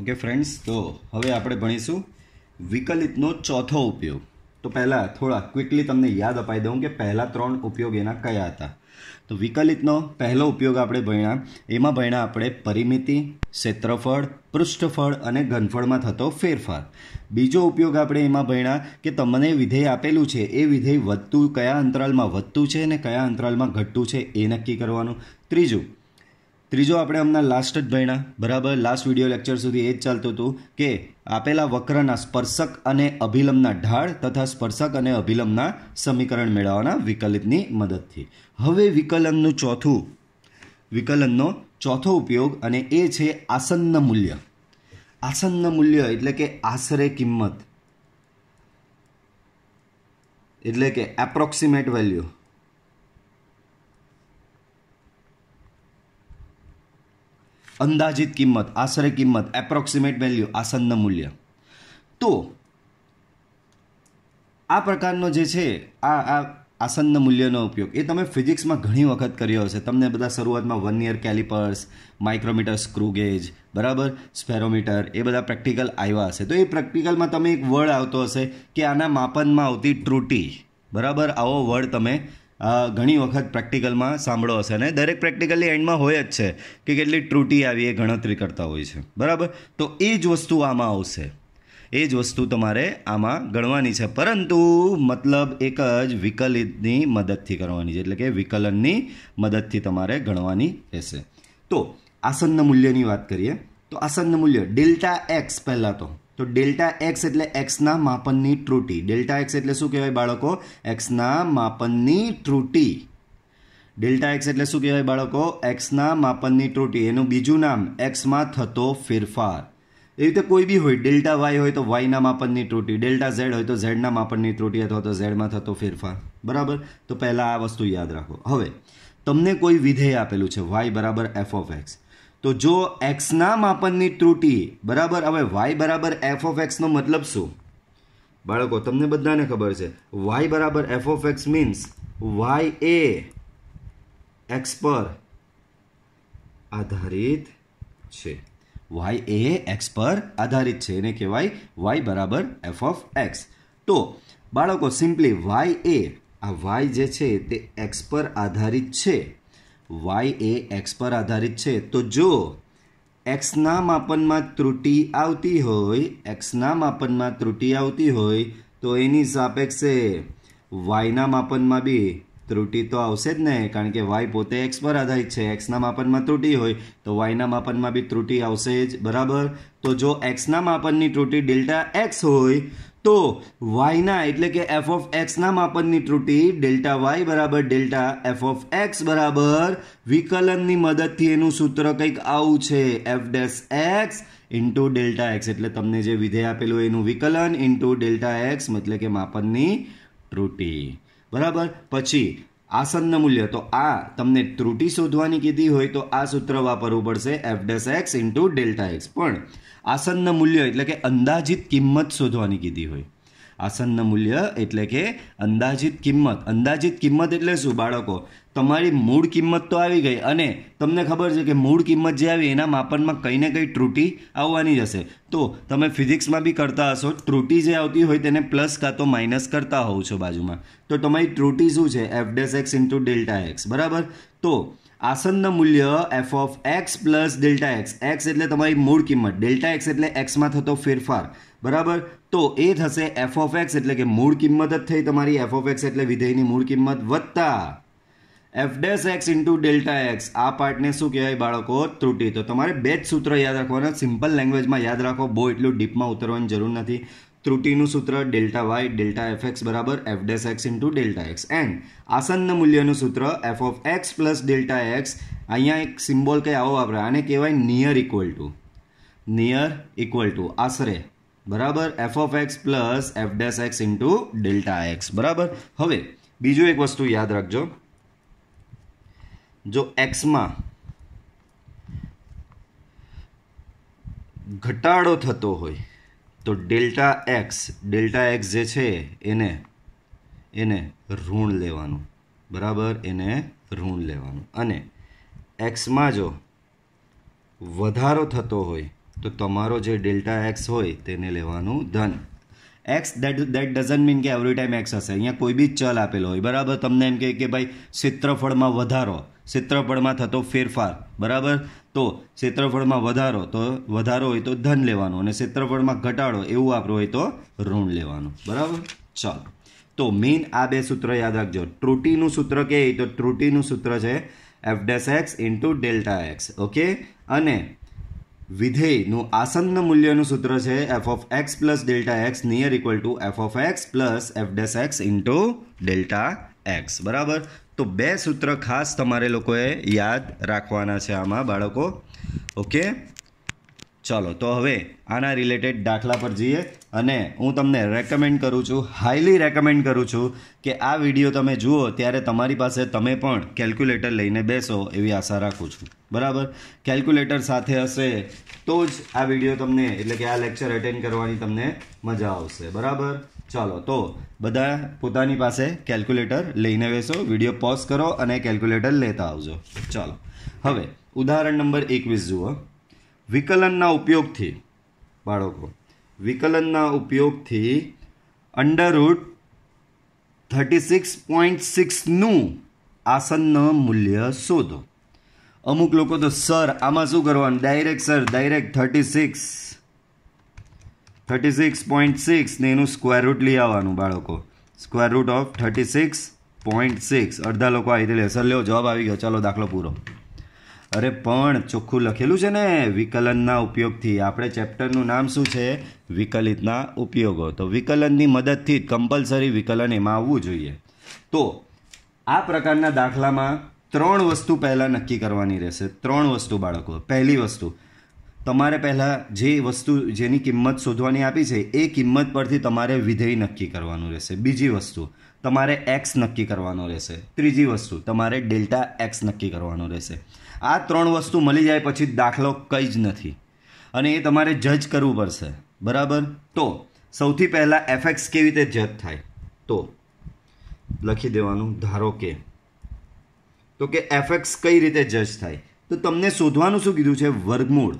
okay friends તો હવે આપણે ભણીશું વિકલિતનો ચોથો ઉપયોગ તો પહેલાં થોડા ક્વિકલી તમને યાદ અપાઈ દઉં કે પહેલાં ત્રણ ઉપયોગ એના કયા હતા તો વિકલિતનો પહેલો ઉપયોગ આપણે ભણ્યા એમાં ભણ્યા આપણે પરિમિતિ ક્ષેત્રફળ પૃષ્ઠફળ અને ઘનફળમાં થતો ફેરફાર બીજો ઉપયોગ આપણે એમાં ભણ્યા કે તમને વિધેય આપેલું છે એ વિધેય વધતું કયા અંતરાલમાં વધતું છે અને કયા અંતરાલમાં ઘટતું છે એ નક્કી કરવાનું ત્રીજું ત્રીજો આપણે હમણાં લાસ્ટ જ ભણ્યા બરાબર લાસ્ટ વિડીયો લેક્ચર સુધી એ જ ચાલતું હતું કે આપેલા વક્રના સ્પર્શક અને અભિલંબના ઢાળ તથા સ્પર્શક અને અભિલંબના સમીકરણ મેળવવાના વિકલિતની મદદથી હવે વિકલનનું ચોથું વિકલનનો ચોથો ઉપયોગ અને એ છે આસન્ન મૂલ્ય આસન્ન મૂલ્ય એટલે કે આશરે કિંમત એટલે કે એપ્રોક્સિમેટ વેલ્યુ અંદાજિત કિંમત આશરે કિંમત એપ્રોક્સિમેટ વેલ્યુ આસનનું મૂલ્ય તો આ પ્રકારનો જે છે આ આ આસનના મૂલ્યનો ઉપયોગ એ તમે ફિઝિક્સમાં ઘણી વખત કર્યો હશે તમને બધા શરૂઆતમાં vernier calipers micrometer screw બરાબર સ્પેરોમીટર એ બધા પ્રેક્ટિકલ આવ્યા હશે તો એ પ્રેક્ટિકલમાં તમે એક વર્ડ આવતો હશે કે આના માપનમાં આવતી ત્રુટી બરાબર આવો વર્ડ તમે ઘણી વખત પ્રેક્ટિકલમાં સાંભળો હશે અને દરેક પ્રેક્ટિકલની એન્ડમાં હોય જ છે કે કેટલી ત્રુટી આવી એ ગણતરી કરતા હોય છે બરાબર તો એ જ વસ્તુ આમાં આવશે એ જ વસ્તુ તમારે આમાં ગણવાની છે પરંતુ મતલબ એક જ વિકલિતની મદદથી કરવાની છે એટલે કે વિકલનની મદદથી તમારે ગણવાની રહેશે તો આસનના મૂલ્યની વાત કરીએ તો આસનનું મૂલ્ય ડેલ્ટા એક્સ પહેલાં તો તો ડેલ્ટા એક્સ એટલે એક્સના માપનની ત્રુટી ડેલ્ટા એક્સ એટલે શું કહેવાય બાળકો એક્સના માપનની ત્રુટી ડેલ્ટા એક્સ એટલે શું કહેવાય બાળકો એક્સના માપનની ત્રુટી એનું બીજું નામ એક્સમાં થતો ફેરફાર એવી રીતે કોઈ બી હોય ડેલ્ટા વાય હોય તો વાયના માપનની ત્રુટી ડેલ્ટા ઝેડ હોય તો ઝેડના માપનની ત્રુટી અથવા તો ઝેડમાં થતો ફેરફાર બરાબર તો પહેલાં આ વસ્તુ યાદ રાખો હવે તમને કોઈ વિધેય આપેલું છે વાય બરાબર એફ ઓફ એક્સ તો જો એક્સના માપનની ત્રુટિ બરાબર હવે વાય બરાબર એફ ઓફ એક્સનો મતલબ શું બાળકો તમને બધાને ખબર છે વાય બરાબર f of x means y એ એક્સ પર આધારિત છે વાય એ એક્સ પર આધારિત છે એને કહેવાય વાય બરાબર એફ ઓફ એક્સ તો બાળકો સિમ્પલી વાય એ આ વાય જે છે તે એક્સ પર આધારિત છે વાય એ એક્સ પર આધારિત છે તો જો એક્સના માપનમાં ત્રુટિ આવતી હોય એક્સના માપનમાં ત્રુટિ આવતી હોય તો એની સાપેક્ષે વાયના માપનમાં બી ત્રુટિ તો આવશે જ ને કારણ કે વાય પોતે એક્સ પર આધારિત છે એક્સના માપનમાં ત્રુટિ હોય તો વાયના માપનમાં બી ત્રુટિ આવશે જ બરાબર તો જો એક્સના માપનની ત્રુટિ ડેલ્ટા એક્સ હોય તો વાયના એટલે કે એફ ઓફ એક્સના માપનની ત્રુટિ ડેલ્ટા વાય બરાબર ડેલ્ટા એફ ઓફ એક્સ બરાબર વિકલનની મદદથી એનું સૂત્ર કંઈક આવું છે f dash x into delta x એટલે તમને જે વિધેય આપેલું એનું વિકલન ઇન્ટુ ડેલ્ટા એક્સ એટલે કે માપનની ત્રુટિ બરાબર પછી આસનના મૂલ્ય તો આ તમને ત્રુટિ શોધવાની કીધી હોય તો આ સૂત્ર વાપરવું પડશે f dash x into delta x પણ આસનના મૂલ્ય એટલે કે અંદાજિત કિંમત શોધવાની કીધી હોય આસનના મૂલ્ય એટલે કે અંદાજિત કિંમત અંદાજિત કિંમત એટલે શું બાળકો તમારી મૂળ કિંમત તો આવી ગઈ અને તમને ખબર છે કે મૂળ કિંમત જે આવી એના માપનમાં કંઈ ને કંઈ ત્રુટી આવવાની જ હશે તો તમે ફિઝિક્સમાં બી કરતા હશો ત્રુટી જે આવતી હોય તેને પ્લસ કાં તો માઇનસ કરતા હોવ છો બાજુમાં તો તમારી ત્રુટી શું છે f dash x into delta x બરાબર તો આસનનું મૂલ્ય f of x plus delta x x એટલે તમારી મૂળ કિંમત ડેલ્ટા એક્સ એટલે એક્સમાં થતો ફેરફાર બરાબર તો એ થશે એફ ઓફ એક્સ એટલે કે મૂળ કિંમત જ થઈ તમારી એફ ઓફ એક્સ એટલે વિધેયની મૂળ કિંમત વધતા f dash x into delta x આ પાર્ટને શું કહેવાય બાળકો ત્રુટી તો તમારે બે જ સૂત્ર યાદ રાખવાના સિમ્પલ લેંગ્વેજમાં યાદ રાખો બહુ એટલું ડીપમાં ઉતરવાની જરૂર નથી ત્રુટિનું સૂત્ર delta y delta f x બરાબર f dash x into delta x and આસન્ન મૂલ્યનું સૂત્ર f of x plus delta x અહીંયા એક સિમ્બોલ કંઈ આવો વાપરે આને કહેવાય near equal to near equal to આશરે બરાબર f of x plus F dash x into delta x બરાબર હવે બીજું એક વસ્તુ યાદ રાખજો જો એક્સમાં ઘટાડો થતો હોય તો ડેલ્ટા એક્સ ડેલ્ટા એક્સ જે છે એને એને ઋણ લેવાનું બરાબર એને ઋણ લેવાનું અને એક્સમાં જો વધારો થતો હોય તો તમારો જે ડેલ્ટા એક્સ હોય તેને લેવાનું ધન x that that doesn't mean કે એવરી ટાઈમ એક્સ હશે અહીંયા કોઈ બી ચલ આપેલો હોય બરાબર તમને એમ કહે કે ભાઈ ક્ષેત્રફળમાં વધારો ક્ષેત્રફળમાં થતો ફેરફાર બરાબર તો ક્ષેત્રફળમાં વધારો તો વધારો હોય તો ધન લેવાનું અને ક્ષેત્રફળમાં ઘટાડો એવું આપણું હોય તો ઋણ લેવાનું બરાબર ચાલો તો મેઇન આ બે સૂત્ર યાદ રાખજો ત્રુટીનું સૂત્ર કહે તો ત્રુટીનું સૂત્ર છે f dash x into delta x okay અને વિધેયનું આસન્ન મૂલ્યનું સૂત્ર છે F of x plus delta x near equal to F of x plus F dash x into delta x બરાબર તો બે સૂત્ર ખાસ તમારે લોકોએ યાદ રાખવાના છે આમાં બાળકો ઓકે ચલો તો હવે આના રિલેટેડ દાખલા પર જઈએ અને હું તમને રેકમેન્ડ કરું છું હાઈલી રેકમેન્ડ કરું છું કે આ વિડીયો તમે જુઓ ત્યારે તમારી પાસે તમે પણ કેલ્ક્યુલેટર લઈને બેસો એવી આશા રાખું છું બરાબર કેલ્ક્યુલેટર સાથે હશે તો જ આ વિડીયો તમને એટલે કે આ લેક્ચર અટેન્ડ કરવાની તમને મજા આવશે બરાબર ચાલો તો બધા પોતાની પાસે કેલ્ક્યુલેટર લઈને બેસો વિડીયો પોઝ કરો અને કેલ્ક્યુલેટર લેતા આવજો ચાલો હવે ઉદાહરણ નંબર એકવીસ જુઓ વિકલનના ઉપયોગથી બાળકો વિકલનના ઉપયોગથી અંડરરૂટ થર્ટી સિક્સ પોઈન્ટ સિક્સનું આસનનું મૂલ્ય શોધો અમુક લોકો તો સર આમાં શું કરવાનું direct sir direct thirty six thirty six point six ને એનું સ્ક્વેર રૂટ લઈ આવવાનું બાળકો square root of thirty six point six અડધા લોકો આવી રીતે સર લેવો જવાબ આવી ગયો ચાલો દાખલો પૂરો અરે પણ ચોખ્ખું લખેલું છે ને વિકલનના ઉપયોગથી આપણે ચેપ્ટરનું નામ શું છે વિકલિતના ઉપયોગો તો વિકલનની મદદથી કમ્પલસરી વિકલન એમાં આવવું જોઈએ તો આ પ્રકારના દાખલામાં ત્રણ વસ્તુ પહેલાં નક્કી કરવાની રહેશે ત્રણ વસ્તુ બાળકો પહેલી વસ્તુ તમારે પહેલાં જે વસ્તુ જેની કિંમત શોધવાની આપી છે એ કિંમત પરથી તમારે વિધેય નક્કી કરવાનું રહેશે બીજી વસ્તુ તમારે એક્સ નક્કી કરવાનો રહેશે ત્રીજી વસ્તુ તમારે ડેલ્ટા એક્સ નક્કી કરવાનું રહેશે આ ત્રણ વસ્તુ મળી જાય પછી દાખલો કંઈ જ નથી અને એ તમારે જજ કરવું પડશે બરાબર તો સૌથી પહેલાં એફેક્સ કેવી રીતે જજ થાય તો લખી દેવાનું ધારો કે તો કે એફેક્સ કઈ રીતે જજ થાય તો તમને શોધવાનું શું કીધું છે વર્ગમૂળ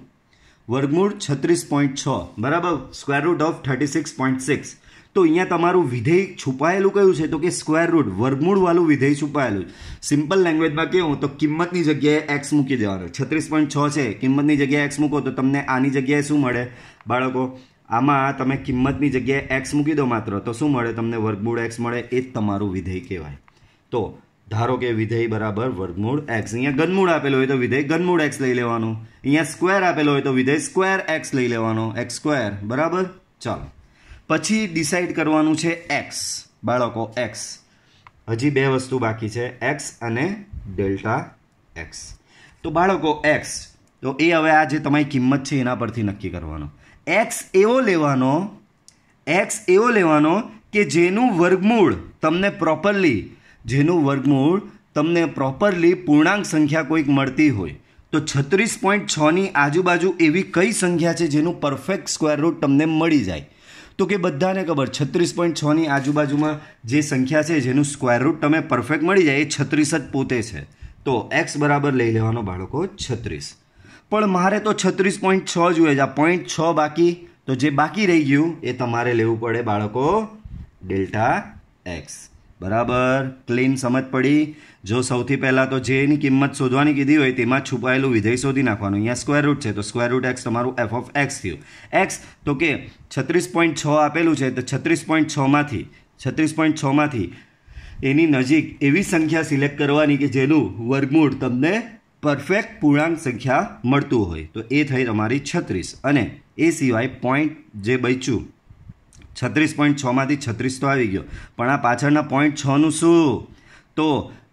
વર્ગમૂળ છત્રીસ પોઈન્ટ છ બરાબર square root of thirty six point six તો અહીંયા તમારું વિધેય છુપાયેલું કયું છે તો કે સ્ક્વેર રૂટ વર્ગમૂળવાળું વિધેય છુપાયેલું સિમ્પલ લેંગ્વેજમાં કહું તો કિંમતની જગ્યાએ એક્સ મૂકી દેવાનું છત્રીસ પોઈન્ટ છ છે કિંમતની જગ્યાએ એક્સ મૂકો તો તમને આની જગ્યાએ શું મળે બાળકો આમાં તમે કિંમતની જગ્યાએ એક્સ મૂકી દો માત્ર તો શું મળે તમને વર્ગમૂળ એક્સ મળે એ જ તમારું વિધેય કહેવાય તો ધારો કે વિધેય બરાબર વર્ગમૂળ એક્સ અહીંયા ગનમૂળ આપેલો હોય તો વિધેય ગનમૂળ એક્સ લઈ લેવાનું અહીંયા સ્ક્વેર આપેલો હોય તો વિધેય સ્ક્વેર એક્સ લઈ લેવાનો એક્સ સ્ક્વેર બરાબર ચાલો પછી ડિસાઈડ કરવાનું છે એક્સ બાળકો એક્સ હજી બે વસ્તુ બાકી છે એક્સ અને ડેલ્ટા એક્સ તો બાળકો એક્સ તો એ હવે આ જે તમારી કિંમત છે એના પરથી નક્કી કરવાનો એક્સ એવો લેવાનો એક્સ એવો લેવાનો કે જેનું વર્ગમૂળ તમને પ્રોપરલી જેનું વર્ગમૂળ તમને પ્રોપરલી પૂર્ણાંક સંખ્યા કોઈક મળતી હોય તો છત્રીસ પોઈન્ટ છની આજુબાજુ એવી કઈ સંખ્યા છે જેનું પરફેક્ટ સ્ક્વેર રૂટ તમને મળી જાય તો કે બધાને ખબર છત્રીસ પોઈન્ટ છની આજુબાજુમાં જે સંખ્યા છે જેનું સ્ક્વેર રૂટ તમે પરફેક્ટ મળી જાય એ છત્રીસ જ પોતે છે તો એક્સ બરાબર લઈ લેવાનો બાળકો છત્રીસ પણ મારે તો છત્રીસ પોઈન્ટ છ જોઈએ છે આ પોઈન્ટ છ બાકી તો જે બાકી રહી ગયું એ તમારે લેવું પડે બાળકો ડેલ્ટા એક્સ બરાબર ક્લીન સમજ પડી જો સૌથી પહેલાં તો જેની કિંમત શોધવાની કીધી હોય તેમાં છુપાયેલું વિધેય શોધી નાખવાનું અહીંયા સ્ક્વેર રૂટ છે તો સ્ક્વેર રૂટ એક્સ તમારું એફ ઓફ એક્સ થયું એક્સ તો કે છત્રીસ પોઈન્ટ છ આપેલું છે તો છત્રીસ પોઈન્ટ છમાંથી છત્રીસ પોઈન્ટ છમાંથી એની નજીક એવી સંખ્યા સિલેક્ટ કરવાની કે જેનું વર્ગમૂળ તમને પરફેક્ટ પૂર્ણાંક સંખ્યા મળતું હોય તો એ થઈ તમારી છત્રીસ અને એ સિવાય પોઈન્ટ જે બચ્યું છત્રીસ પોઈન્ટ છમાંથી છત્રીસ તો આવી ગયો પણ આ પાછળના પોઈન્ટ છનું શું તો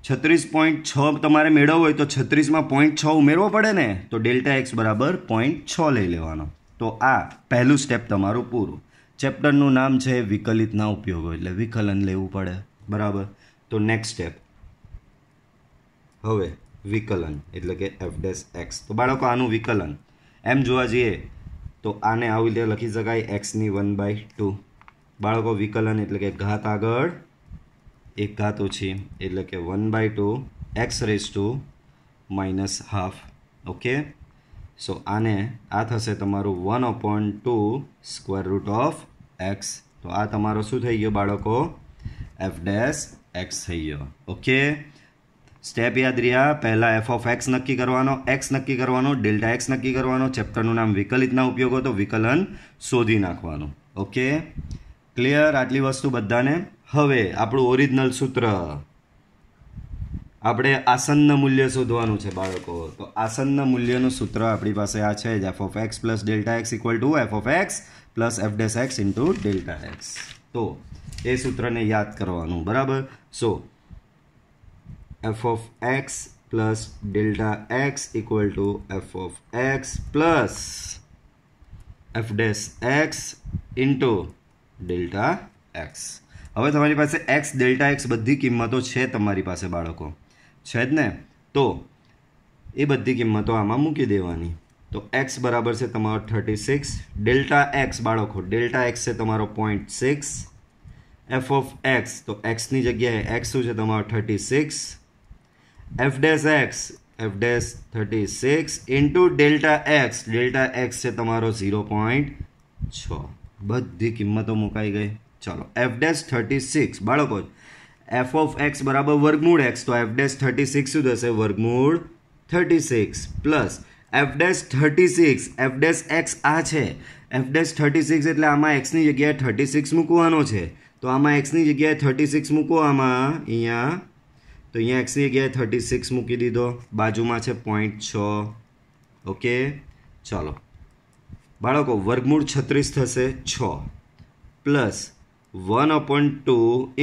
છત્રીસ પોઈન્ટ છ તમારે મેળવવો હોય તો છત્રીસમાં પોઈન્ટ છ ઉમેરવો પડે ને તો ડેલ્ટા એક્સ બરાબર પોઈન્ટ છ લઈ લેવાનો તો આ પહેલું સ્ટેપ તમારું પૂરું ચેપ્ટરનું નામ છે વિકલિતના ઉપયોગો એટલે વિકલન લેવું પડે બરાબર તો નેક્સ્ટ સ્ટેપ હવે વિકલન એટલે કે એફડેસ એક્સ તો બાળકો આનું વિકલન એમ જોવા જઈએ તો આને આવી રીતે લખી શકાય એક્સની વન બાય ટુ બાળકો વિકલન એટલે કે ઘાત આગળ એક ઘાત ઓછી એટલે કે one by two x raise to minus half okay so આને આ થશે તમારું one upon two square root of x તો આ તમારો શું થઈ ગયો બાળકો એફ ડેશ એક્સ થઈ ગયો ઓકે સ્ટેપ યાદ રહ્યા પહેલાં એફ ઓફ એક્સ નક્કી કરવાનો એક્સ નક્કી કરવાનો ડેલ્ટા એક્સ નક્કી કરવાનો ચેપ્ટરનું નામ વિકલિતના ઉપયોગ હતો વિકલન શોધી નાખવાનું ઓકે ક્લિયર આટલી વસ્તુ બધાને હવે આપણું ઓરિજિનલ સૂત્ર આપણે આસનના મૂલ્ય શોધવાનું છે બાળકો તો આસનના મૂલ્યનું સૂત્ર આપણી પાસે આ છે જ f of x plus delta x equal to F of x plus F dash x into delta x તો એ સૂત્રને યાદ કરવાનું બરાબર so f of x plus delta x equal to F of x plus F dash x into delta x હવે તમારી પાસે x delta x બધી કિંમતો છે તમારી પાસે બાળકો છે જ ને તો એ બધી કિંમતો આમાં મૂકી દેવાની તો એક્સ બરાબર છે તમારો થર્ટી સિક્સ ડેલ્ટા એક્સ બાળકો ડેલ્ટા એક્સ છે તમારો point six f of x તો એક્સની જગ્યાએ એક્સ શું છે તમારો thirty six f dash x f dash thirty six into delta x delta x છે તમારો ઝીરો પોઈન્ટ છ બધી કિંમતો મુકાઈ ગઈ ચલો એફ ડેશ થર્ટી સિક્સ બાળકો એફ ઓફ એક્સ બરાબર વર્ગમૂળ એક્સ તો એફ ડેશ થર્ટી સિક્સ શું થશે વર્ગમૂળ thirty six plus F dash thirty six f dash x આ છે એફ ડેશ થર્ટી સિક્સ એટલે આમાં એક્સની જગ્યાએ થર્ટી સિક્સ મૂકવાનો છે તો આમાં એક્સની જગ્યાએ થર્ટી સિક્સ મૂકો આમાં અહીંયા તો અહીંયા એક્સની જગ્યાએ થર્ટી સિક્સ મૂકી દીધો બાજુમાં છે પોઈન્ટ છ ઓકે ચલો બાળકો વર્ગમૂળ છત્રીસ થશે છ plus one upon two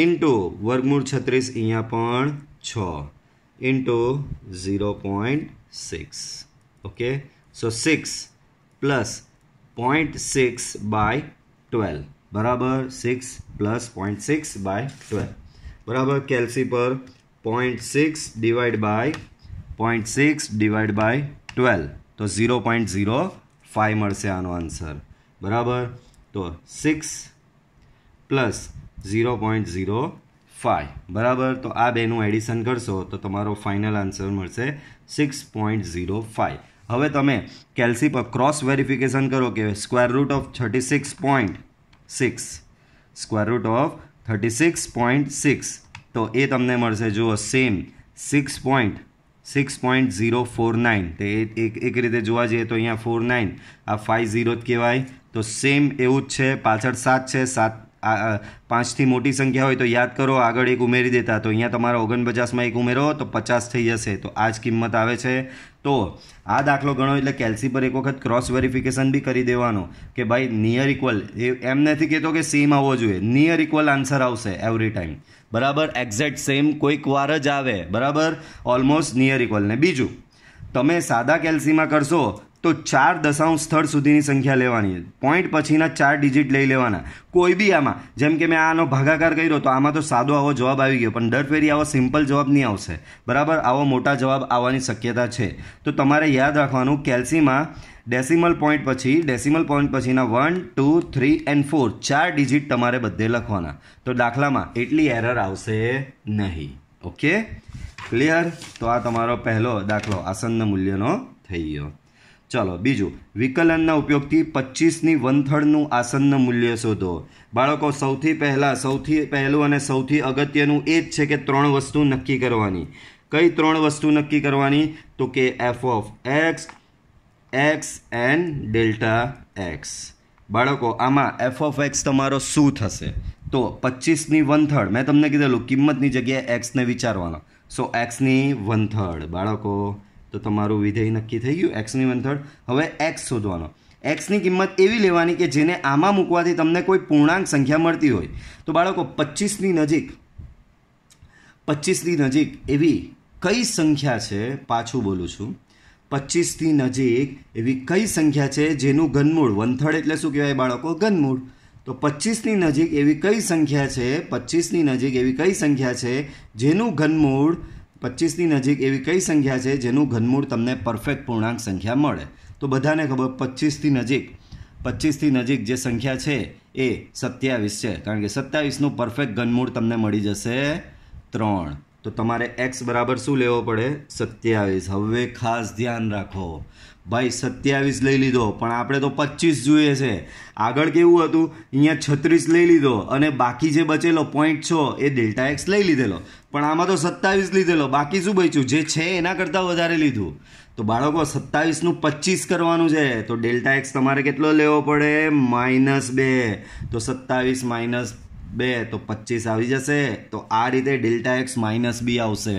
into વર્ગમૂળ છત્રીસ અહીંયા પણ છ into zero point six okay so six plus point six by twelve બરાબર six plus point six by twelve બરાબર કેલ્સી પર point six divide by point six divide by twelve તો zero point zero five મળશે આનો answer બરાબર તો six plus zero point zero five બરાબર તો આ બેનું એડિશન કરશો તો તમારો ફાઇનલ આન્સર મળશે સિક્સ પોઈન્ટ ઝીરો ફાઇવ હવે તમે કેલ્સી પર ક્રોસ વેરિફિકેશન કરો કે square root of thirty six point six square root of thirty six point six તો એ તમને મળશે જુઓ same six point six point zero four nine તો એક રીતે જોવા જઈએ તો અહીંયા ફોર નાઇન આ ફાઇવ ઝીરો જ કહેવાય તો સેમ એવું જ છે પાછળ સાત છે સાત પાંચથી મોટી સંખ્યા હોય તો યાદ કરો આગળ એક ઉમેરી દેતા તો અહીંયા તમારા ઓગણપચાસમાં એક ઉમેરો તો પચાસ થઈ જશે તો આ જ કિંમત આવે છે તો આ દાખલો ગણો એટલે કેલ્સી પર એક વખત ક્રોસ વેરિફિકેશન બી કરી દેવાનો કે ભાઈ નિયર ઇક્વલ એમ નથી કહેતો કે સેમ આવવો જોઈએ નિયર ઇક્વલ આન્સર આવશે એવરી ટાઈમ બરાબર એક્ઝેક્ટ સેમ કોઈક વાર જ આવે બરાબર ઓલમોસ્ટ નિયર ઇક્વલ ને બીજું તમે સાદા કેલ્સીમાં કરશો તો ચાર દશાંશ સ્થળ સુધીની સંખ્યા લેવાની પોઈન્ટ પછીના ચાર ડિજિટ લઈ લેવાના કોઈ બી આમાં જેમ કે મેં આનો ભાગાકાર કર્યો તો આમાં તો સાદો આવો જવાબ આવી ગયો પણ દર ફેરી આવો સિમ્પલ જવાબ નહીં આવશે બરાબર આવો મોટા જવાબ આવવાની શક્યતા છે તો તમારે યાદ રાખવાનું કેલ્સીમાં ડેસિમલ પોઈન્ટ પછી ડેસિમલ પોઈન્ટ પછીના one two three and four ચાર ડિજિટ તમારે બધે લખવાના તો દાખલામાં એટલી એરર આવશે નહીં ઓકે ક્લિયર તો આ તમારો પહેલો દાખલો આસન્ન મૂલ્યનો થઈ ગયો ચલો બીજું વિકલનના ઉપયોગથી પચીસની વનથળનું આસન્ન મૂલ્ય શોધો બાળકો સૌથી પહેલાં સૌથી પહેલું અને સૌથી અગત્યનું એ જ છે કે ત્રણ વસ્તુ નક્કી કરવાની કઈ ત્રણ વસ્તુ નક્કી કરવાની તો કે F of x x and delta x બાળકો આમાં એફ ઓફ એક્સ તમારો શું થશે તો પચીસની વન થર્ડ મેં તમને કીધેલું કિંમતની જગ્યાએ એક્સને વિચારવાનો સો એક્સની વન થર્ડ બાળકો તો તમારું વિધેય નક્કી થઈ ગયું એક્સની વન થર્ડ હવે એક્સ શોધવાનો એક્સની કિંમત એવી લેવાની કે જેને આમાં મૂકવાથી તમને કોઈ પૂર્ણાંક સંખ્યા મળતી હોય તો બાળકો પચીસની નજીક પચીસની નજીક એવી કઈ સંખ્યા છે પાછું બોલું છું પચીસની નજીક એવી કઈ સંખ્યા છે જેનું ઘનમૂળ વંથળ એટલે શું કહેવાય બાળકો ઘનમૂળ તો પચીસની નજીક એવી કઈ સંખ્યા છે પચીસની નજીક એવી કઈ સંખ્યા છે જેનું ઘનમૂળ પચીસની નજીક એવી કઈ સંખ્યા છે જેનું ઘનમૂળ તમને પરફેક્ટ પૂર્ણાંક સંખ્યા મળે તો બધાને ખબર પચીસની નજીક પચીસથી નજીક જે સંખ્યા છે એ સત્યાવીસ છે કારણ કે સત્યાવીસનું પરફેક્ટ ઘનમૂળ તમને મળી જશે ત્રણ તો તમારે એક્સ બરાબર શું લેવો પડે સત્યાવીસ હવે ખાસ ધ્યાન રાખો ભાઈ સત્યાવીસ લઈ લીધો પણ આપણે તો પચીસ જોઈએ છે આગળ કેવું હતું અહીંયા છત્રીસ લઈ લીધો અને બાકી જે બચેલો પોઈન્ટ છો એ ડેલ્ટા એક્સ લઈ લીધેલો પણ આમાં તો સત્તાવીસ લીધેલો બાકી શું બચ્યું જે છે એના કરતાં વધારે લીધું તો બાળકો સત્તાવીસનું પચીસ કરવાનું છે તો ડેલ્ટા એક્સ તમારે કેટલો લેવો પડે માઇનસ બે તો સત્તાવીસ માઇનસ બે તો પચીસ આવી જશે તો આ રીતે ડેલ્ટા એક્સ માઇનસ બી આવશે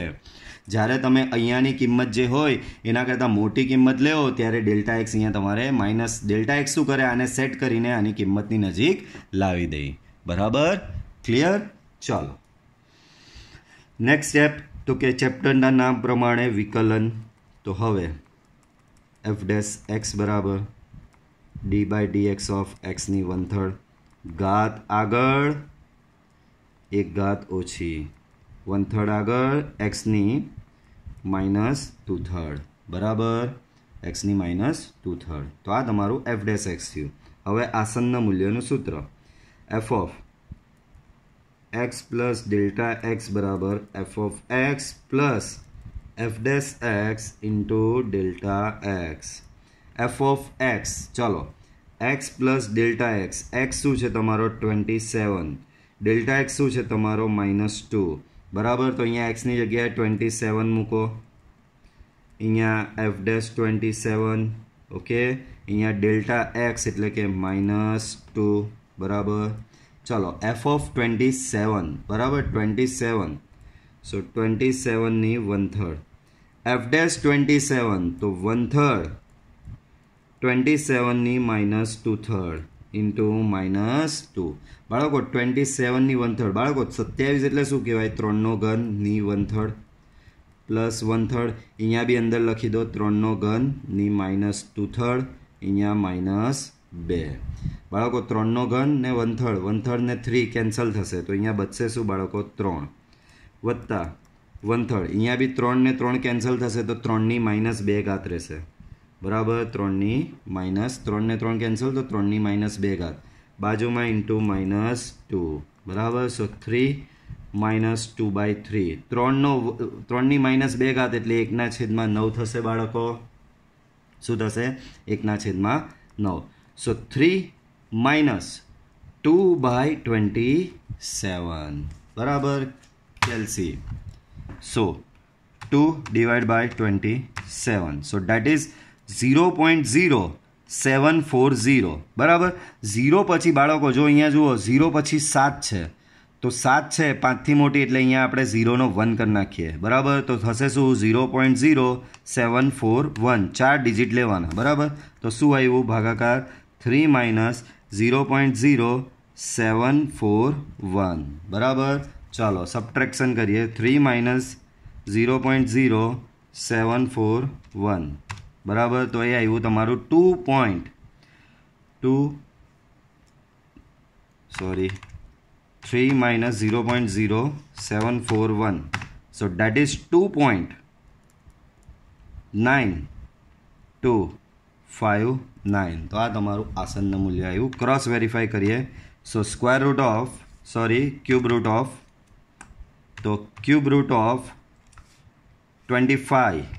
જ્યારે તમે અહીંયાની કિંમત જે હોય એના કરતાં મોટી કિંમત લેવો ત્યારે ડેલ્ટા એક્સ અહીંયા તમારે માઇનસ ડેલ્ટા એક્સ શું કરે આને સેટ કરીને આની કિંમતની નજીક લાવી દઈ બરાબર ક્લિયર ચાલો નેક્સ્ટ સ્ટેપ તો કે ચેપ્ટરના નામ પ્રમાણે વિકલન તો હવે એફ ડેસ એક્સ બરાબર d by D x of એક્સની વન થર્ડ ઘાત આગળ એક ઘાત ઓછી વન થર્ડ આગળ એક્સની માઇનસ ટુ થર્ડ બરાબર એક્સની માઇનસ ટુ થર્ડ તો આ તમારું એફ ડેસ એક્સ થયું હવે આસન્ન મૂલ્યનું સૂત્ર f of x plus delta x બરાબર f of x plus F dash x into delta x F of x ચાલો x plus delta x x શું છે તમારો ટ્વેન્ટી સેવન डेल्टा एक्स शू है तमो माइनस टू बराबर तो अँ एक्स जगह ट्वेंटी सैवन मूको अँ f dash twenty seven okay अँ डेल्टा एक्स एट के माइनस टू बराबर चलो एफ ऑफ ट्वेंटी सैवन बराबर twenty seven so twenty seven one third f dash twenty seven तो one third twenty seven minus two third into minus two બાળકો twenty સેવનની one બાળકો સત્યાવીસ એટલે શું કહેવાય ત્રણનો ઘનની ની થર્ડ પ્લસ વન અહીંયા બી અંદર લખી દો ત્રણનો ની માઇનસ ટુ થર્ડ અહીંયા માઇનસ બે બાળકો ત્રણનો ઘન ને વન થર્ડ ને થ્રી કેન્સલ થશે તો અહીંયા બચશે શું બાળકો ત્રણ વત્તા વન થર્ડ અહીંયા બી ત્રણ ને ત્રણ કેન્સલ થશે તો ત્રણની માઇનસ બે ઘાત રહેશે બરાબર ત્રણની માઇનસ ત્રણ ને ત્રણ કેન્સલ તો ત્રણની માઇનસ બે ઘાત બાજુમાં ઇન્ટુ માઇનસ ટુ બરાબર so three minus two by three ત્રણનો ત્રણની માઇનસ બે ઘાત એટલે એકના છેદમાં નવ થશે બાળકો શું થશે એકના છેદમાં નવ so three minus two by twenty seven બરાબર કેલ્સી so two divide by twenty seven so that is zero point zero seven four zero બરાબર ઝીરો પછી બાળકો જો અહીંયા જુઓ ઝીરો પછી સાત છે તો સાત છે પાંચથી મોટી એટલે અહીંયા આપણે ઝીરોનો વન કરી નાખીએ બરાબર તો થશે શું zero point zero seven four one ચાર ડિજિટ લેવાના બરાબર તો શું આવ્યું ભાગાકાર three minus zero point zero seven four one બરાબર ચાલો સબટ્રેક્શન કરીએ three minus zero point zero seven four one બરાબર તો એ આવ્યું તમારું two point two sorry three minus zero point zero seven four one so that is two point nine two five nine તો આ તમારું આસનનું મૂલ્ય આવ્યું ક્રોસ વેરીફાઈ કરીએ so square root of sorry cube root of તો cube root of twenty five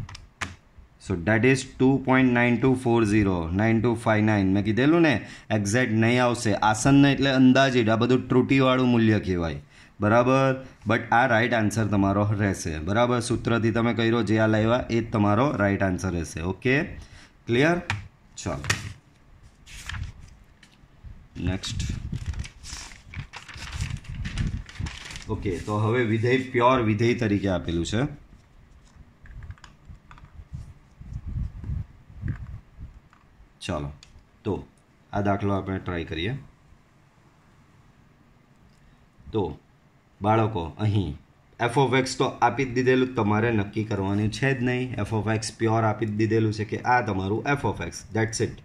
so that is two point nine two four zero nine two five nine મેં કીધેલું ને એક્ઝેક્ટ નહીં આવશે આસનને એટલે અંદાજિત આ બધું ત્રુટીવાળું મૂલ્ય કહેવાય બરાબર બટ આ રાઇટ આન્સર તમારો રહેશે બરાબર સૂત્રથી તમે કર્યો જે આ લાવ્યા એ જ તમારો રાઇટ આન્સર રહેશે ઓકે ક્લિયર ચાલો નેક્સ્ટ ઓકે તો હવે વિધેય પ્યોર વિધેય તરીકે આપેલું છે ચાલો તો આ દાખલો આપણે ટ્રાય કરીએ તો બાળકો અહીં એફ ઓફ એક્સ તો આપી જ દીધેલું તમારે નક્કી કરવાનું છે જ નહીં એફ ઓફ એક્સ પ્યોર આપી જ દીધેલું છે કે આ તમારું F of X that's it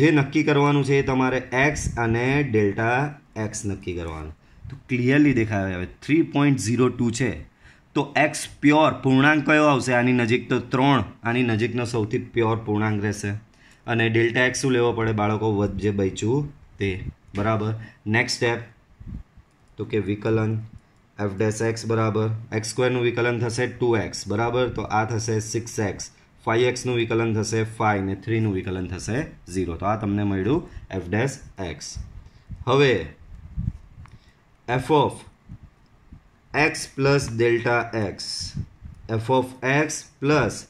જે નક્કી કરવાનું છે એ તમારે એક્સ અને ડેલ્ટા એક્સ નક્કી કરવાનું તો ક્લિયરલી દેખાય હવે થ્રી પોઈન્ટ ઝીરો ટુ છે તો એક્સ પ્યોર પૂર્ણાંક કયો આવશે આની નજીક તો ત્રણ આની નજીકનો સૌથી પ્યોર પૂર્ણાંક રહેશે અને ડેલ્ટા એક્સ શું લેવો પડે બાળકો જે બચ્યું તે બરાબર નેક્સ્ટ સ્ટેપ તો કે વિકલન એફ ડેસ એક્સ બરાબર એક્સ સ્ક્વેરનું વિકલન થશે ટુ એક્સ બરાબર તો આ થશે સિક્સ એક્સ ફાઇવ એક્સનું વિકલન થશે ફાઇવ ને થ્રીનું વિકલન થશે ઝીરો તો આ તમને મળ્યું એફ ડેસ એક્સ હવે F of x plus delta x F of x plus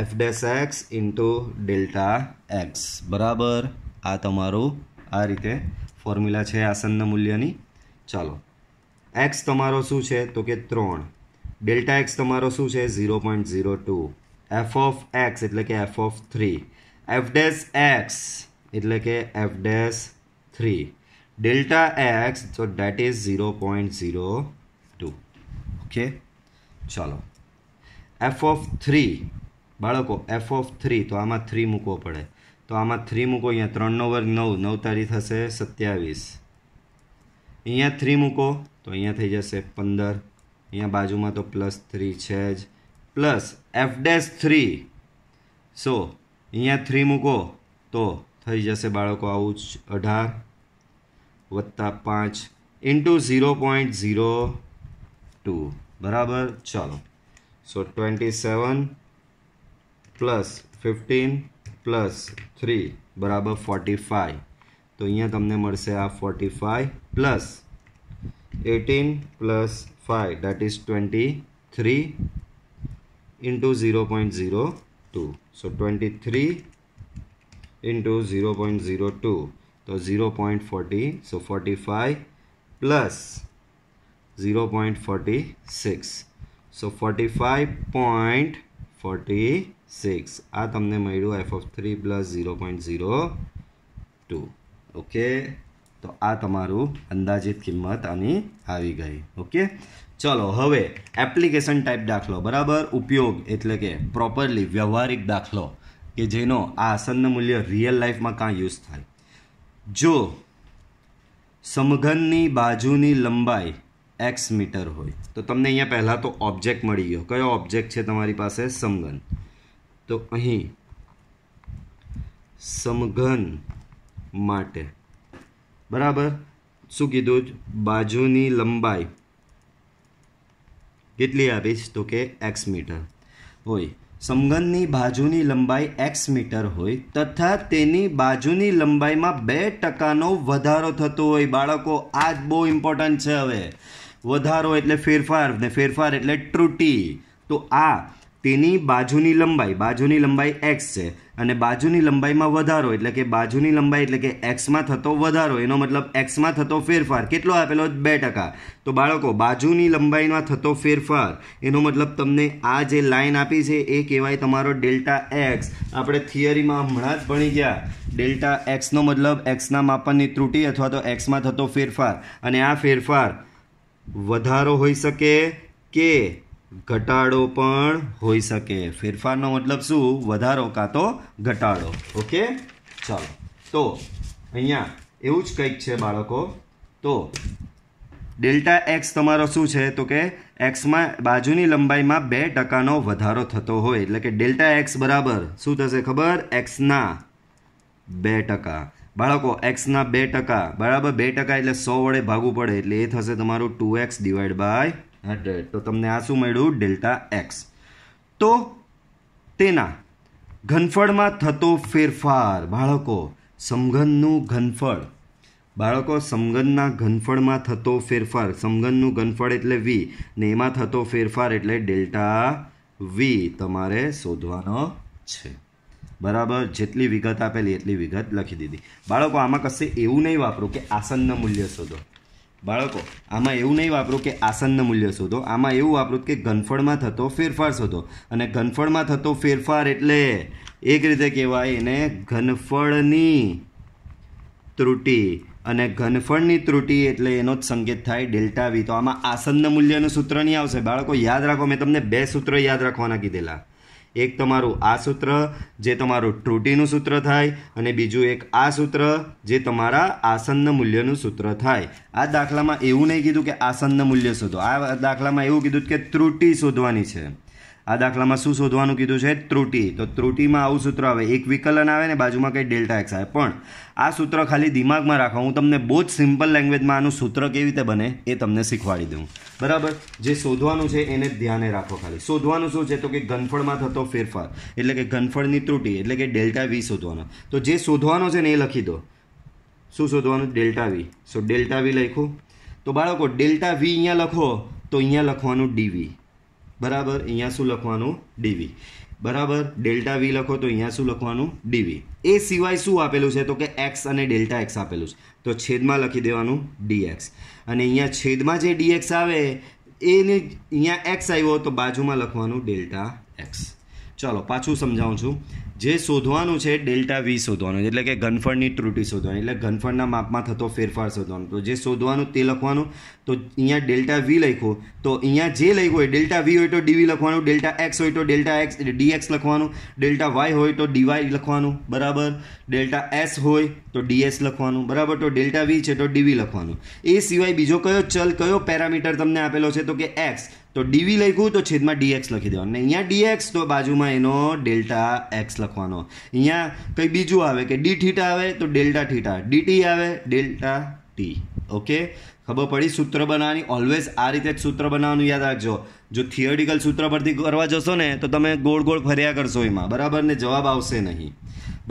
F dash x into delta x બરાબર આ તમારું આ રીતે ફોર્મ્યુલા છે આસનના મૂલ્યની ચાલો એક્સ તમારો શું છે તો કે ત્રણ ડેલ્ટા એક્સ તમારો શું છે zero point zero two F of X એટલે કે F of three F dash X એટલે કે F dash three delta x તો that is zero point zero two okay ચાલો એફ ઓફ થ્રી બાળકો એફ ઓફ થ્રી તો આમાં three મૂકવો પડે તો આમાં થ્રી મૂકો અહીંયા ત્રણનો વર્ગ નવ નવ તારીખ થશે સત્યાવીસ અહીંયા થ્રી મૂકો તો અહીંયા થઈ જશે પંદર અહીંયા બાજુમાં તો પ્લસ થ્રી છે જ plus F dash three so અહીંયા થ્રી મૂકો તો થઈ જશે બાળકો આવું જ અઢાર વત્તા પાંચ into zero point zero two બરાબર ચાલો so twenty seven plus fifteen plus three बराबर फोर्टी फाइव तो अँ तमने आ forty five plus eighteen plus five that is twenty three into zero point zero two so twenty three into zero point zero two तो zero point forty so forty five plus zero point forty six so forty five point forty six આ તમને મળ્યું F of three plus zero point zero two okay તો આ તમારું અંદાજિત કિંમત આની આવી ગઈ ઓકે ચલો હવે એપ્લિકેશન ટાઈપ દાખલો બરાબર ઉપયોગ એટલે કે પ્રોપરલી વ્યવહારિક દાખલો કે જેનો આ આસનનું મૂલ્ય રિયલ લાઈફમાં કાં યુઝ થાય જો સમઘનની બાજુની લંબાઈ એક્સ મીટર હોય તો તમને અહીંયા પહેલાં તો ઓબ્જેક્ટ મળી ગયો કયો ઓબ્જેક્ટ છે તમારી પાસે સમઘન તો અહીં સમઘન માટે બરાબર શું કીધું બાજુની લંબાઈ કેટલી આપીશ તો કે એક્સ મીટર હોય સમઘનની બાજુની લંબાઈ એક્સ મીટર હોય તથા તેની બાજુની લંબાઈમાં બે ટકાનો વધારો થતો હોય બાળકો આ જ બહુ ઇમ્પોર્ટન્ટ છે હવે વધારો એટલે ફેરફાર ને ફેરફાર એટલે ત્રુટી તો આ તેની બાજુની લંબાઈ બાજુની લંબાઈ એક્સ છે અને બાજુની લંબાઈમાં વધારો એટલે કે બાજુની લંબાઈ એટલે કે એક્સમાં થતો વધારો એનો મતલબ એક્સમાં થતો ફેરફાર કેટલો આપેલો બે ટકા તો બાળકો બાજુની લંબાઈમાં થતો ફેરફાર એનો મતલબ તમને આ જે લાઈન આપી છે એ કહેવાય તમારો ડેલ્ટા એક્સ આપણે થિયરીમાં હમણાં જ ભણી ગયા ડેલ્ટા એક્સનો મતલબ એક્સના માપનની ત્રુટિ અથવા તો એક્સમાં થતો ફેરફાર અને આ ફેરફાર વધારો હોઈ શકે કે ઘટાડો પણ હોઈ શકે ફેરફારનો મતલબ શું વધારો કાં તો ઘટાડો ઓકે ચાલો તો અહીંયા એવું જ કંઈક છે બાળકો તો ડેલ્ટા એક્સ તમારો શું છે તો કે એક્સમાં બાજુની લંબાઈમાં બે ટકાનો વધારો થતો હોય એટલે કે ડેલ્ટા એક્સ બરાબર શું થશે ખબર એક્સના બે ટકા બાળકો એક્સના બે ટકા બરાબર બે ટકા એટલે સો વડે ભાગવું પડે એટલે એ થશે તમારું two X divide by hundred તો તમને આ શું મળ્યું ડેલ્ટા એક્સ તો તેના ઘનફળમાં થતો ફેરફાર બાળકો સમઘનનું ઘનફળ બાળકો સમઘનના ઘનફળમાં થતો ફેરફાર સમઘનનું ઘનફળ એટલે વી ને એમાં થતો ફેરફાર એટલે ડેલ્ટા વી તમારે શોધવાનો છે બરાબર જેટલી વિગત આપેલી એટલી વિગત લખી દીધી બાળકો આમાં કશે એવું નહીં વાપરો કે આસનના મૂલ્ય શોધો બાળકો આમાં એવું નહીં વાપરો કે આસનના મૂલ્ય શોધો આમાં એવું વાપરો કે ઘનફળમાં થતો ફેરફાર શોધો અને ઘનફળમાં થતો ફેરફાર એટલે એક રીતે કહેવાય એને ઘનફળની ત્રુટિ અને ઘનફળની ત્રુટિ એટલે એનો જ સંકેત થાય ડેલ્ટા વી તો આમાં આસનના મૂલ્યનું સૂત્ર નહીં આવશે બાળકો યાદ રાખો મેં તમને બે સૂત્ર યાદ રાખવાના કીધેલા એક તમારું આ સૂત્ર જે તમારું ત્રુટીનું સૂત્ર થાય અને બીજું એક આ સૂત્ર જે તમારા આસન્ન મૂલ્યનું સૂત્ર થાય આ દાખલામાં એવું નહીં કીધું કે આસન્ન મૂલ્ય શોધો આ દાખલામાં એવું કીધું કે ત્રુટી શોધવાની છે આ દાખલામાં શું શોધવાનું કીધું છે ત્રુટી તો ત્રુટીમાં આવું સૂત્ર આવે એક વિકલન આવે ને બાજુમાં કંઈ ડેલ્ટા એક્સ આવે પણ આ સૂત્ર ખાલી દિમાગમાં રાખો હું તમને બહુ જ સિમ્પલ લેંગ્વેજમાં આનું સૂત્ર કેવી રીતે બને એ તમને શીખવાડી દઉં બરાબર જે શોધવાનું છે એને ધ્યાને રાખો ખાલી શોધવાનું શું છે તો કે ઘનફળમાં થતો ફેરફાર એટલે કે ઘનફળની ત્રુટી એટલે કે ડેલ્ટા વી શોધવાનો તો જે શોધવાનો છે ને એ લખી દો શું શોધવાનું ડેલ્ટા વી સો ડેલ્ટા વી લખો તો બાળકો ડેલ્ટા વી અહીંયા લખો તો અહીંયા લખવાનું ડીવી બરાબર અહીંયા શું લખવાનું ડીવી બરાબર ડેલ્ટા વી લખો તો અહીંયા શું લખવાનું ડીવી એ સિવાય શું આપેલું છે તો કે એક્સ અને ડેલ્ટા એક્સ આપેલું છે તો છેદમાં લખી દેવાનું ડીએક્સ અને અહીંયા છેદમાં જે ડીએક્સ આવે એને અહીંયા એક્સ આવ્યો તો બાજુમાં લખવાનું ડેલ્ટા એક્સ ચાલો પાછું સમજાવું છું જે શોધવાનું છે ડેલ્ટા વી શોધવાનું એટલે કે ઘનફળની ત્રુટી શોધવાની એટલે ઘનફળના માપમાં થતો ફેરફાર શોધવાનો તો જે શોધવાનું તે લખવાનું તો અહીંયા ડેલ્ટા વી લખો તો અહીંયા જે લખ્યું હોય ડેલ્ટા વી હોય તો ડીવી લખવાનું ડેલ્ટા એક્સ હોય તો ડેલ્ટા એક્સ ડીએક્સ લખવાનું ડેલ્ટા વાય હોય તો ડીવાય લખવાનું બરાબર ડેલ્ટા એસ હોય તો ડીએસ લખવાનું બરાબર તો ડેલ્ટા વી છે તો ડીવી લખવાનું એ સિવાય બીજો કયો ચલ કયો પેરામીટર તમને આપેલો છે તો કે એક્સ તો ડીવી લખ્યું તો છેદમાં ડીએક્સ લખી દેવાનું અહીંયા ડીએક્સ તો બાજુમાં એનો ડેલ્ટા એક્સ લખવાનો અહીંયા કંઈ બીજું આવે કે ડી થીટા આવે તો ડેલ્ટા થીટા ડીટી આવે ડેલ્ટા ટી ઓકે ખબર પડી સૂત્ર બનાવવાની ઓલવેઝ આ રીતે જ સૂત્ર બનાવવાનું યાદ રાખજો જો થિયરિટિકલ સૂત્ર પરથી કરવા જશો ને તો તમે ગોળ ગોળ ફર્યા કરશો એમાં બરાબર ને જવાબ આવશે નહીં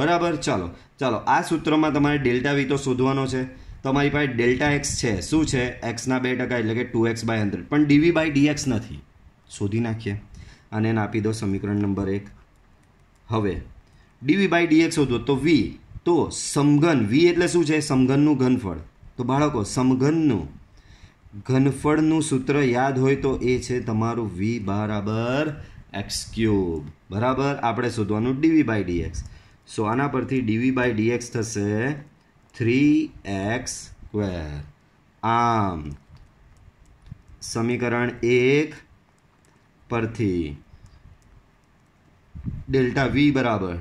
બરાબર ચાલો ચાલો આ સૂત્રમાં તમારે ડેલ્ટા વી તો શોધવાનો છે તો અમારી પાસે ડેલ્ટા એક્સ છે શું છે એક્સના બે ટકા એટલે કે ટુ એક્સ બાય હંડ્રેડ પણ ડીવી બાય ડીએક્સ નથી શોધી નાખીએ અને એને આપી દો સમીકરણ નંબર એક હવે ડીવી બાય ડીએક્સ શોધો તો વી તો સમઘન વી એટલે શું છે સમઘનનું ઘનફળ તો બાળકો સમઘનનું ઘનફળનું સૂત્ર યાદ હોય તો એ છે તમારું વી બરાબર એક્સ ક્યુબ બરાબર આપણે શોધવાનું ડીવી બાય ડીએક્સ સો આના પરથી ડીવી બાય ડીએક્સ થશે થ્રી એક્સ સ્ક્વેર આમ સમીકરણ એક પરથી ડેલ્ટા વી બરાબર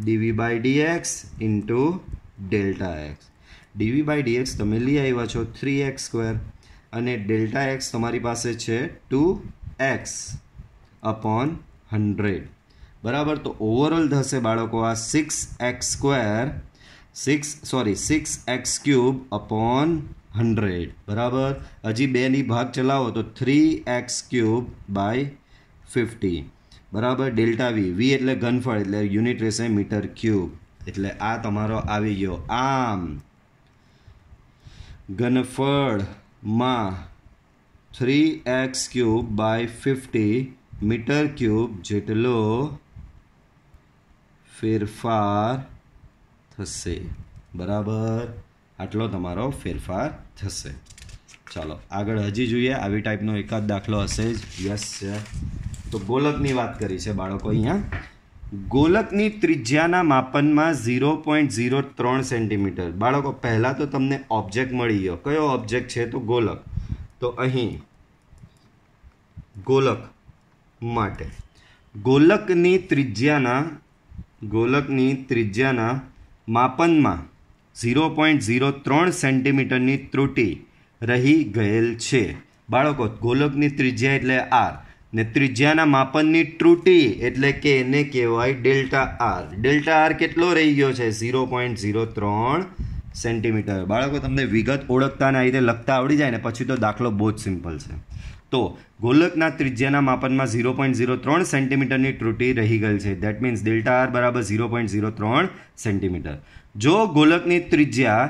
ડીવી by dx into delta x ડીવી by DX તમે લઈ આવ્યા છો થ્રી એક્સ સ્ક્વેર અને ડેલ્ટા એક્સ તમારી પાસે છે ટુ એક્સ અપોન હંડ્રેડ બરાબર તો ઓવરઓલ થશે બાળકો આ six X square six sorry six X cube upon hundred બરાબર હજી બેની ભાગ ચલાવો તો three x cube by fifty બરાબર ડેલ્ટા વી વી એટલે ઘનફળ એટલે યુનિટ રહેશે મીટર ક્યુબ એટલે આ તમારો આવી ગયો આમ ઘનફળમાં three x cube by fifty metre cube જેટલો ફેરફાર થશે બરાબર આટલો તમારો ફેરફાર થશે ચાલો આગળ હજી જોઈએ આવી ટાઈપનો એકાદ દાખલો હશે જ યસ તો ગોલકની વાત કરી છે બાળકો અહીંયા ગોલકની ત્રિજ્યાના માપનમાં ઝીરો પોઈન્ટ ઝીરો ત્રણ સેન્ટીમીટર બાળકો પહેલાં તો તમને ઓબ્જેક્ટ મળી ગયો કયો ઓબ્જેક્ટ છે તો ગોલક તો અહીં ગોલક માટે ગોલકની ત્રિજ્યાના ગોલકની ત્રિજ્યાના માપનમાં ઝીરો પોઈન્ટ ઝીરો ત્રણ સેન્ટીમીટરની ત્રુટિ રહી ગયેલ છે બાળકો ગોલકની ત્રિજ્યા એટલે આર ને ત્રિજ્યાના માપનની ત્રુટી એટલે કે એને કહેવાય ડેલ્ટા આર ડેલ્ટા આર કેટલો રહી ગયો છે ઝીરો પોઈન્ટ ઝીરો ત્રણ સેન્ટીમીટર બાળકો તમને વિગત ઓળખતા ને આ રીતે લખતા આવડી જાય ને પછી તો દાખલો બહુ જ સિમ્પલ છે તો ગોલકના ત્રિજ્યાના માપનમાં ઝીરો પોઈન્ટ ઝીરો ત્રણ સેન્ટીમીટરની ત્રુટિ રહી ગઈ છે દેટ મીન્સ ડેલ્ટા આર બરાબર ઝીરો પોઈન્ટ ઝીરો ત્રણ સેન્ટીમીટર જો ગોલકની ત્રિજ્યા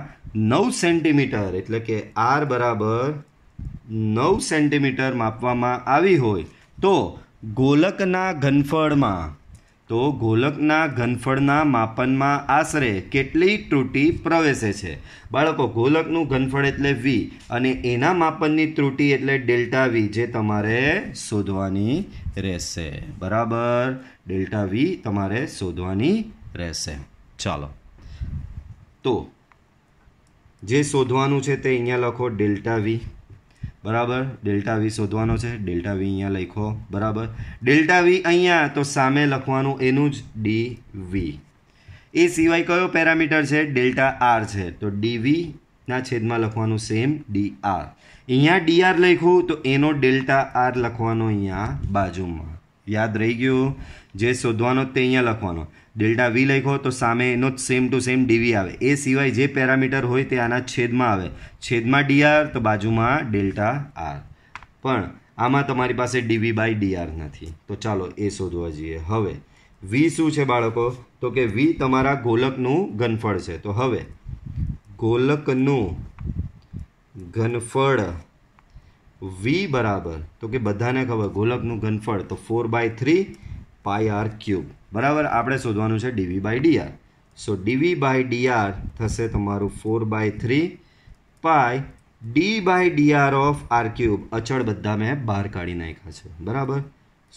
નવ સેન્ટીમીટર એટલે કે આર બરાબર નવ સેન્ટીમીટર માપવામાં આવી હોય તો ગોલકના ઘનફળમાં તો ગોલકના ઘનફળના માપનમાં આશરે કેટલી ત્રુટી પ્રવેશે છે બાળકો ગોલકનું ઘનફળ એટલે વી અને એના માપનની ત્રુટી એટલે ડેલ્ટા વી જે તમારે શોધવાની રહેશે બરાબર ડેલ્ટા વી તમારે શોધવાની રહેશે ચાલો તો જે શોધવાનું છે તે અહીંયા લખો ડેલ્ટા વી બરાબર ડેલ્ટા વી શોધવાનો છે ડેલ્ટા વી અહીંયા લખો બરાબર ડેલ્ટા વી અહીંયા તો સામે લખવાનું એનું જ ડી વી એ સિવાય કયો પેરામીટર છે ડેલ્ટા આર છે તો ડી વી ના છેદમાં લખવાનું સેમ ડી આર અહીંયા ડી આર લખ્યું તો એનો ડેલ્ટા આર લખવાનો અહીંયા બાજુમાં યાદ રહી ગયું જે શોધવાનો તે અહીંયા લખવાનો ડેલ્ટા વી લખો તો સામે એનો જ સેમ ટુ સેમ ડીવી આવે એ સિવાય જે પેરામીટર હોય તે આના છેદમાં આવે છેદમાં ડીઆર તો બાજુમાં ડેલ્ટા આર પણ આમાં તમારી પાસે ડીવી બાય ડીઆર નથી તો ચાલો એ શોધવા જઈએ હવે વી શું છે બાળકો તો કે વી તમારા ગોલકનું ઘનફળ છે તો હવે ગોલકનું ઘનફળ વી બરાબર તો કે બધાને ખબર ગોલકનું ઘનફળ તો four by three pi R cube બરાબર આપણે શોધવાનું છે DV by DR so DV by DR થશે તમારું four by three pi D by DR of R cube અચળ બધા મેં બહાર કાઢી નાખ્યા છે બરાબર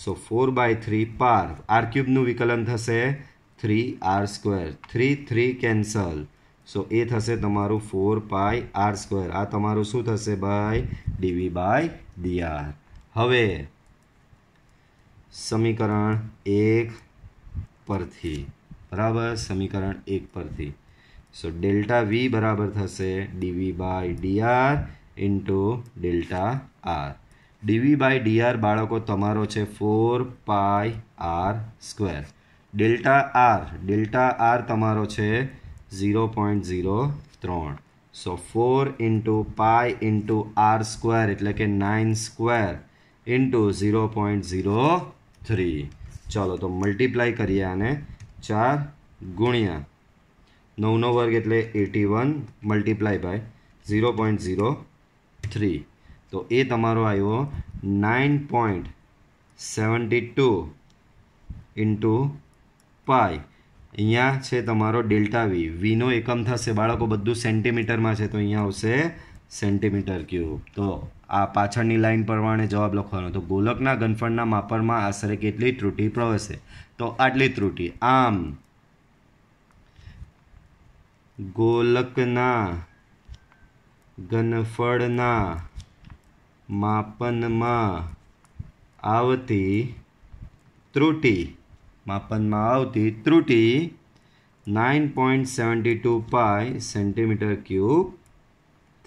so four by three pi R ક્યુબનું વિકલન થશે three R square three three cancel so એ થશે તમારું ફોર પાય આર સ્ક્વેર આ તમારું શું થશે ભાઈ ડીવી બાય ડી આર હવે સમીકરણ એક પરથી બરાબર સમીકરણ એક પરથી સો ડેલ્ટા વી બરાબર થશે DV by DR into delta R DV by DR બાળકો તમારો છે four pi R square delta R delta R તમારો છે ઝીરો પોઈન્ટ ઝીરો ત્રણ so four into pi into R square એટલે કે nine square into zero point zero three ચાલો તો મલ્ટીપ્લાય કરીએ આને ચાર ગુણ્યા નવનો વર્ગ એટલે eighty one multiply by zero point zero three તો એ તમારો આવ્યો nine point seventy two into pi અહીંયા છે તમારો ડેલ્ટા વી વીનો એકમ થશે બાળકો બધું સેન્ટીમીટરમાં છે તો અહીંયા આવશે સેન્ટીમીટર ક્યુબ તો આ પાછળની લાઇન પ્રમાણે જવાબ લખવાનો તો ગોલકના ગનફળના માપરમાં આશરે કેટલી ત્રુટિ પ્રવેશે તો આટલી ત્રુટિ આમ ગોલકના ગનફળના માપનમાં આવતી ત્રુટિ માપનમાં આવતી ત્રુટી nine point seventy two pi centimetre cube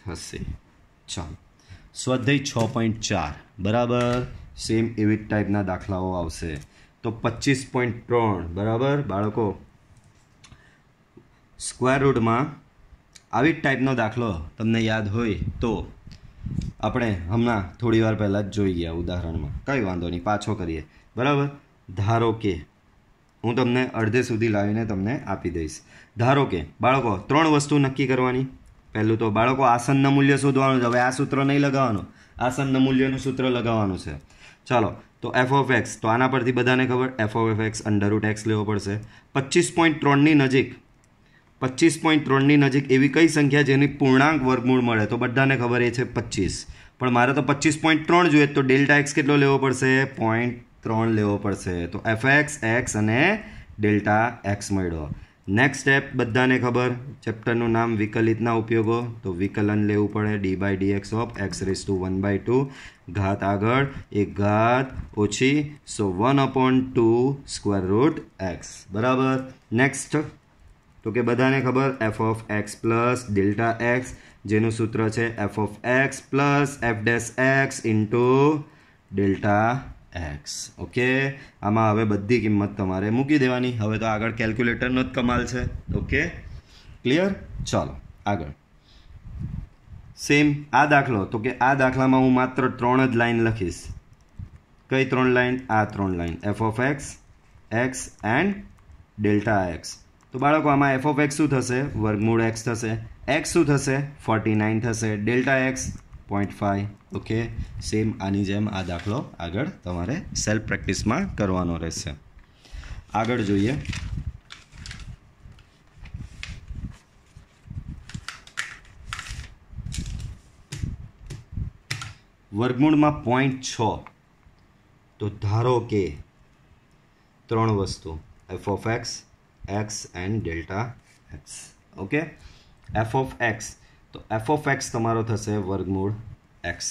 થશે ચાલો સ્વાધ્યાય છ પોઈન્ટ ચાર બરાબર સેમ એવી ટાઈપના દાખલાઓ આવશે તો પચીસ પોઈન્ટ ત્રણ બરાબર બાળકો સ્ક્વેર રૂટમાં આવી જ ટાઈપનો દાખલો તમને યાદ હોય તો આપણે હમણાં થોડી વાર પહેલાં જ જોઈ ગયા ઉદાહરણમાં કંઈ વાંધો નહીં પાછો કરીએ બરાબર ધારો કે હું તમને અડધે સુધી લાવીને તમને આપી દઈશ ધારો કે બાળકો ત્રણ વસ્તુ નક્કી કરવાની પહેલું તો બાળકો આસનના મૂલ્ય શોધવાનું છે હવે આ સૂત્ર નહીં લગાવવાનું આસનના મૂલ્યનું સૂત્ર લગાવવાનું છે ચાલો તો એફ ઓફ એક્સ તો આના પરથી બધાને ખબર F of X under root X લેવો પડશે પચીસ પોઈન્ટ ત્રણની નજીક પચીસ પોઈન્ટ ત્રણની નજીક એવી કઈ સંખ્યા જેની પૂર્ણાંક વર્ગમૂળ મળે તો બધાને ખબર એ છે પચીસ પણ મારે તો પચીસ પોઈન્ટ ત્રણ જોઈએ તો ડેલ્ટા એક્સ કેટલો લેવો પડશે પોઈન્ટ ત્રણ લેવો પડશે તો એફ એક્સ એક્સ અને ડેલ્ટા એક્સ મળ્યો નેક્સ્ટ સ્ટેપ બધાને ખબર ચેપ્ટરનું નામ વિકલિતના ઉપયોગો તો વિકલન લેવું પડે D by D x of X raise to one by two ઘાત આગળ એક ઘાત ઓછી so one upon two square root X બરાબર નેક્સ્ટ તો કે બધાને ખબર F of x plus delta X જેનું સૂત્ર છે F of x plus F dash x into delta x okay આમાં હવે બધી કિંમત તમારે મૂકી દેવાની હવે તો આગળ કેલ્ક્યુલેટરનો જ કમાલ છે ઓકે ક્લિયર ચાલો આગળ સેમ આ દાખલો તો કે આ દાખલામાં હું માત્ર ત્રણ જ લાઈન લખીશ કઈ ત્રણ લાઈન આ ત્રણ line F of x x and delta x તો બાળકો આમાં એફ ઓફ એક્સ શું થશે વર્ગમૂળ એક્સ થશે એક્સ શું થશે ફોર્ટી નાઇન થશે delta X point five okay same આની જેમ આ દાખલો આગળ તમારે સેલ્ફ પ્રેક્ટિસમાં કરવાનો રહેશે આગળ જોઈએ વર્ગમૂળમાં પોઈન્ટ છ તો ધારો કે ત્રણ વસ્તુ F of x x and delta x okay F of x તો એફ ઓફ એક્સ તમારો થશે વર્ગમૂળ એક્સ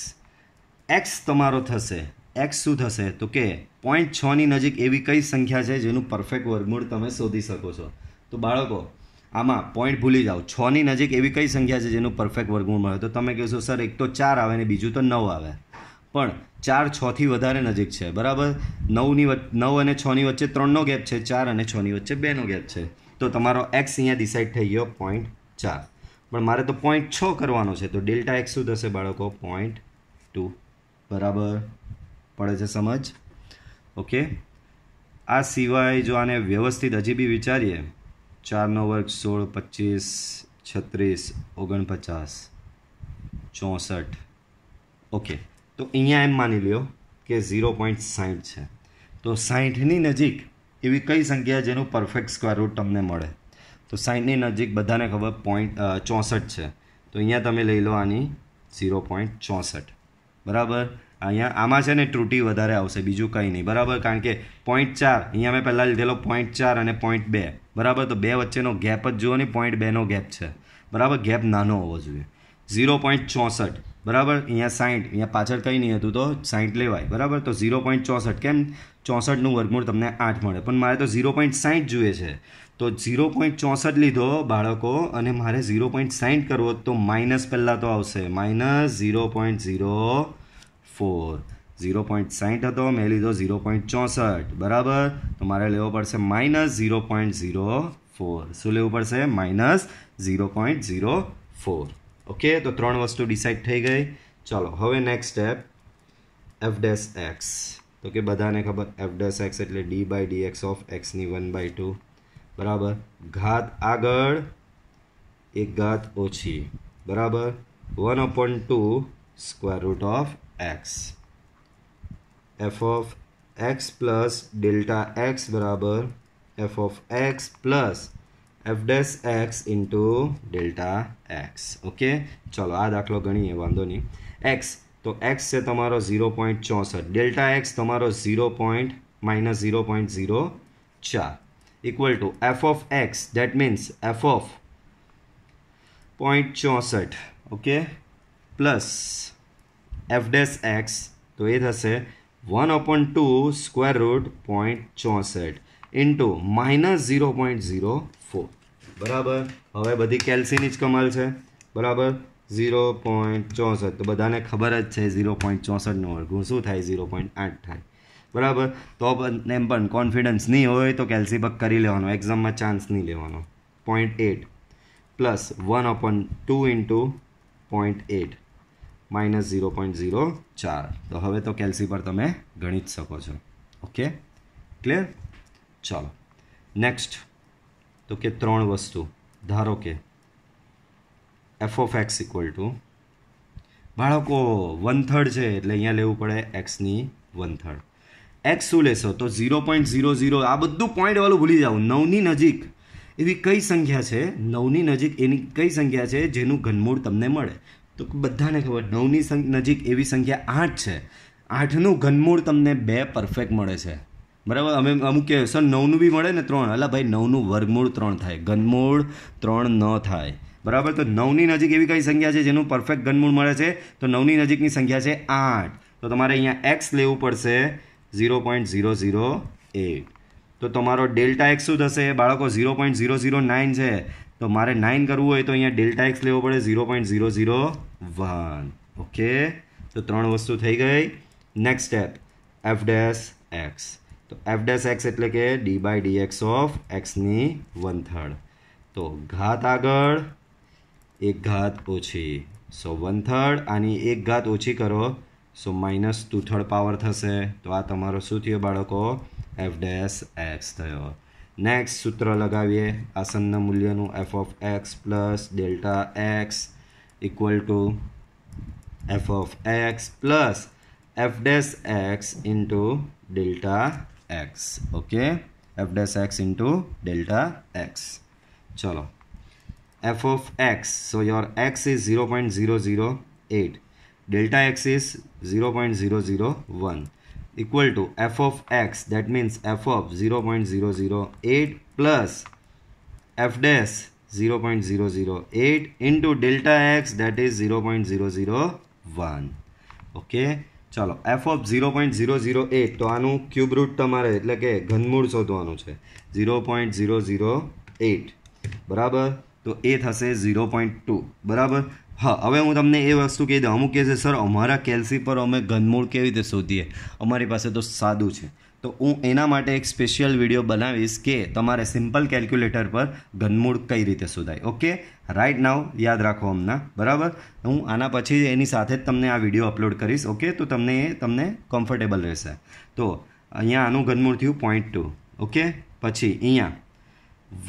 એક્સ તમારો થશે એક્સ શું થશે તો કે પોઈન્ટ છની નજીક એવી કઈ સંખ્યા છે જેનું પરફેક્ટ વર્ગમૂળ તમે શોધી શકો છો તો બાળકો આમાં પોઈન્ટ ભૂલી જાઓ છની નજીક એવી કઈ સંખ્યા છે જેનું પરફેક્ટ વર્ગમૂળ મળે તો તમે કહેશો સર એક તો ચાર આવે ને બીજું તો નવ આવે પણ ચાર છથી વધારે નજીક છે બરાબર નવની નવ અને છની વચ્ચે ત્રણનો ગેપ છે ચાર અને છની વચ્ચે બેનો ગેપ છે તો તમારો એક્સ અહીંયા ડિસાઇડ થઈ ગયો પોઈન્ટ ચાર પણ મારે તો પોઈન્ટ છ કરવાનો છે તો ડેલ્ટા એક્સ શું થશે બાળકો પોઈન્ટ ટુ બરાબર પડે છે સમજ ઓકે આ સિવાય જો આને વ્યવસ્થિત હજી બી વિચારીએ ચારનો વર્ગ સોળ પચીસ છત્રીસ ઓગણપચાસ ચોસઠ ઓકે તો અહીંયા એમ માની લ્યો કે ઝીરો પોઈન્ટ સાહીઠ છે તો સાહીઠની નજીક એવી કઈ સંખ્યા જેનું પરફેક્ટ સ્ક્વેર રૂટ તમને મળે તો સાઠની નજીક બધાને ખબર પોઈન્ટ ચોસઠ છે તો અહીંયા તમે લઈ લો આની ઝીરો પોઈન્ટ ચોસઠ બરાબર અહીંયા આમાં છે ને ત્રુટી વધારે આવશે બીજું કંઈ નહીં બરાબર કારણ કે પોઈન્ટ ચાર અહીંયા મેં પહેલાં લીધેલો પોઈન્ટ ચાર અને પોઈન્ટ બે બરાબર તો બે વચ્ચેનો ગેપ જ જુઓ ને પોઈન્ટ બેનો ગેપ છે બરાબર ગેપ નાનો હોવો જોઈએ ઝીરો પોઈન્ટ ચોસઠ બરાબર અહીંયા સાઈઠ અહીંયા પાછળ કંઈ નહીં હતું તો સાઈઠ લેવાય બરાબર તો ઝીરો પોઈન્ટ ચોસઠ કેમ ચોસઠનું વર્ગમૂળ તમને આઠ મળે પણ મારે તો ઝીરો પોઈન્ટ સાઠ જોઈએ છે તો ઝીરો પોઈન્ટ ચોસઠ લીધો બાળકો અને મારે ઝીરો પોઈન્ટ સાઈન કરવો તો માઇનસ પહેલાં તો આવશે minus zero point zero four zero point સાઠ હતો મેં લીધો ઝીરો પોઈન્ટ ચોસઠ બરાબર તો મારે લેવો પડશે minus zero point zero four શું લેવું પડશે minus zero point zero four okay તો ત્રણ વસ્તુ ડિસાઇડ થઈ ગઈ ચાલો હવે next step F dash X તો કે બધાને ખબર એફ ડેસ એક્સ એટલે D by D x of એક્સની વન બાય ટુ बराबर घात आग एक घात ओछी बराबर one upon two square root of X F of X plus delta X बराबर F of X plus F dash X into delta X okay चलो आ दाखिल गणी वो नहीं एक्स तो एक्स से तमो जीरो पॉइंट चौसठ डेल्टा एक्स तमो zero point minus zero point zero चार equal to f of x that means f of 0.64 okay plus F dash X તો એ થશે one upon two square root point ચોસઠ into minus zero point zero four બરાબર હવે બધી કેલ્સીની જ કમાલ છે બરાબર ઝીરો પોઈન્ટ ચોસઠ તો બધાને ખબર જ છે ઝીરો પોઈન્ટ ચોસઠનો વર્ગ શું થાય ઝીરો પોઈન્ટ આઠ થાય બરાબર તો એમ પણ કોન્ફિડન્સ નહીં હોય તો કેલ્સીબક કરી લેવાનો એક્ઝામમાં ચાન્સ નહીં લેવાનો point eight plus one upon two into point eight minus zero point zero ચાર તો હવે તો કેલ્સી પર તમે ગણી જ શકો છો ઓકે ક્લિયર ચાલો નેક્સ્ટ તો કે ત્રણ વસ્તુ ધારો કે F of X equal to બાળકો વન થર્ડ છે એટલે અહીંયા લેવું પડે એક્સની વન થર્ડ એક્સ શું લેશો તો ઝીરો પોઈન્ટ ઝીરો ઝીરો આ બધું પોઈન્ટવાળું ભૂલી જાઓ નવની નજીક એવી કઈ સંખ્યા છે નવની નજીક એની કઈ સંખ્યા છે જેનું ઘનમૂળ તમને મળે તો બધાને ખબર નવની નજીક એવી સંખ્યા આઠ છે આઠનું ઘનમૂળ તમને બે પરફેક્ટ મળે છે બરાબર અમે અમુક કહે સર નવનું બી મળે ને ત્રણ અલા ભાઈ નવનું વર્ગમૂળ ત્રણ થાય ઘનમૂળ ત્રણ ન થાય બરાબર તો નવની નજીક એવી કઈ સંખ્યા છે જેનું પરફેક્ટ ઘનમૂળ મળે છે તો નવની નજીકની સંખ્યા છે આઠ તો તમારે અહીંયા એક્સ લેવું પડશે zero point zero zero eight તો તમારો ડેલ્ટા એક્સ શું થશે બાળકો zero point zero zero nine છે તો મારે નાઇન કરવું હોય તો અહીંયા ડેલ્ટા એક્સ લેવો પડે zero point zero zero one okay તો ત્રણ વસ્તુ થઈ ગઈ next step F dash X તો એફ ડેસ એક્સ એટલે કે D by D x of એક્સની વન થર્ડ તો ઘાત આગળ એક ઘાત ઓછી સો વન થર્ડ આની એક ઘાત ઓછી કરો so minus two third power થશે તો આ તમારો શું થયો બાળકો એફ ડેસ એક્સ થયો નેક્સ્ટ સૂત્ર લગાવીએ આસનના મૂલ્યનું F of x plus delta x equal to F of x plus F dash x into delta x okay F dash x into delta X ચલો F of X so your x is zero point zero zero eight delta X is 0.001 equal to f of x that means f of 0.008 plus f dash 0.008 into delta x that is 0.001 okay ચાલો F of zero point zero zero eight તો આનું cube route તમારે એટલે કે ઘનમૂળ શોધવાનું છે zero point zero zero eight બરાબર તો એ થશે ઝીરો પોઈન્ટ ટુ બરાબર હા હવે હું તમને એ વસ્તુ કહી દઉં અમુક કહે છે સર અમારા કેલ્સી પર અમે ઘનમૂળ કેવી રીતે શોધીએ અમારી પાસે તો સાદું છે તો હું એના માટે એક સ્પેશિયલ વિડીયો બનાવીશ કે તમારે સિમ્પલ કેલ્ક્યુલેટર પર ઘનમૂળ કઈ રીતે શોધાય ઓકે રાઈટ નાવ યાદ રાખો હમણાં બરાબર હું આના પછી એની સાથે જ તમને આ વિડીયો અપલોડ કરીશ ઓકે તો તમને એ તમને કમ્ફર્ટેબલ રહેશે તો અહીંયા આનું ઘનમૂળ થયું પોઈન્ટ ટુ ઓકે પછી અહીંયા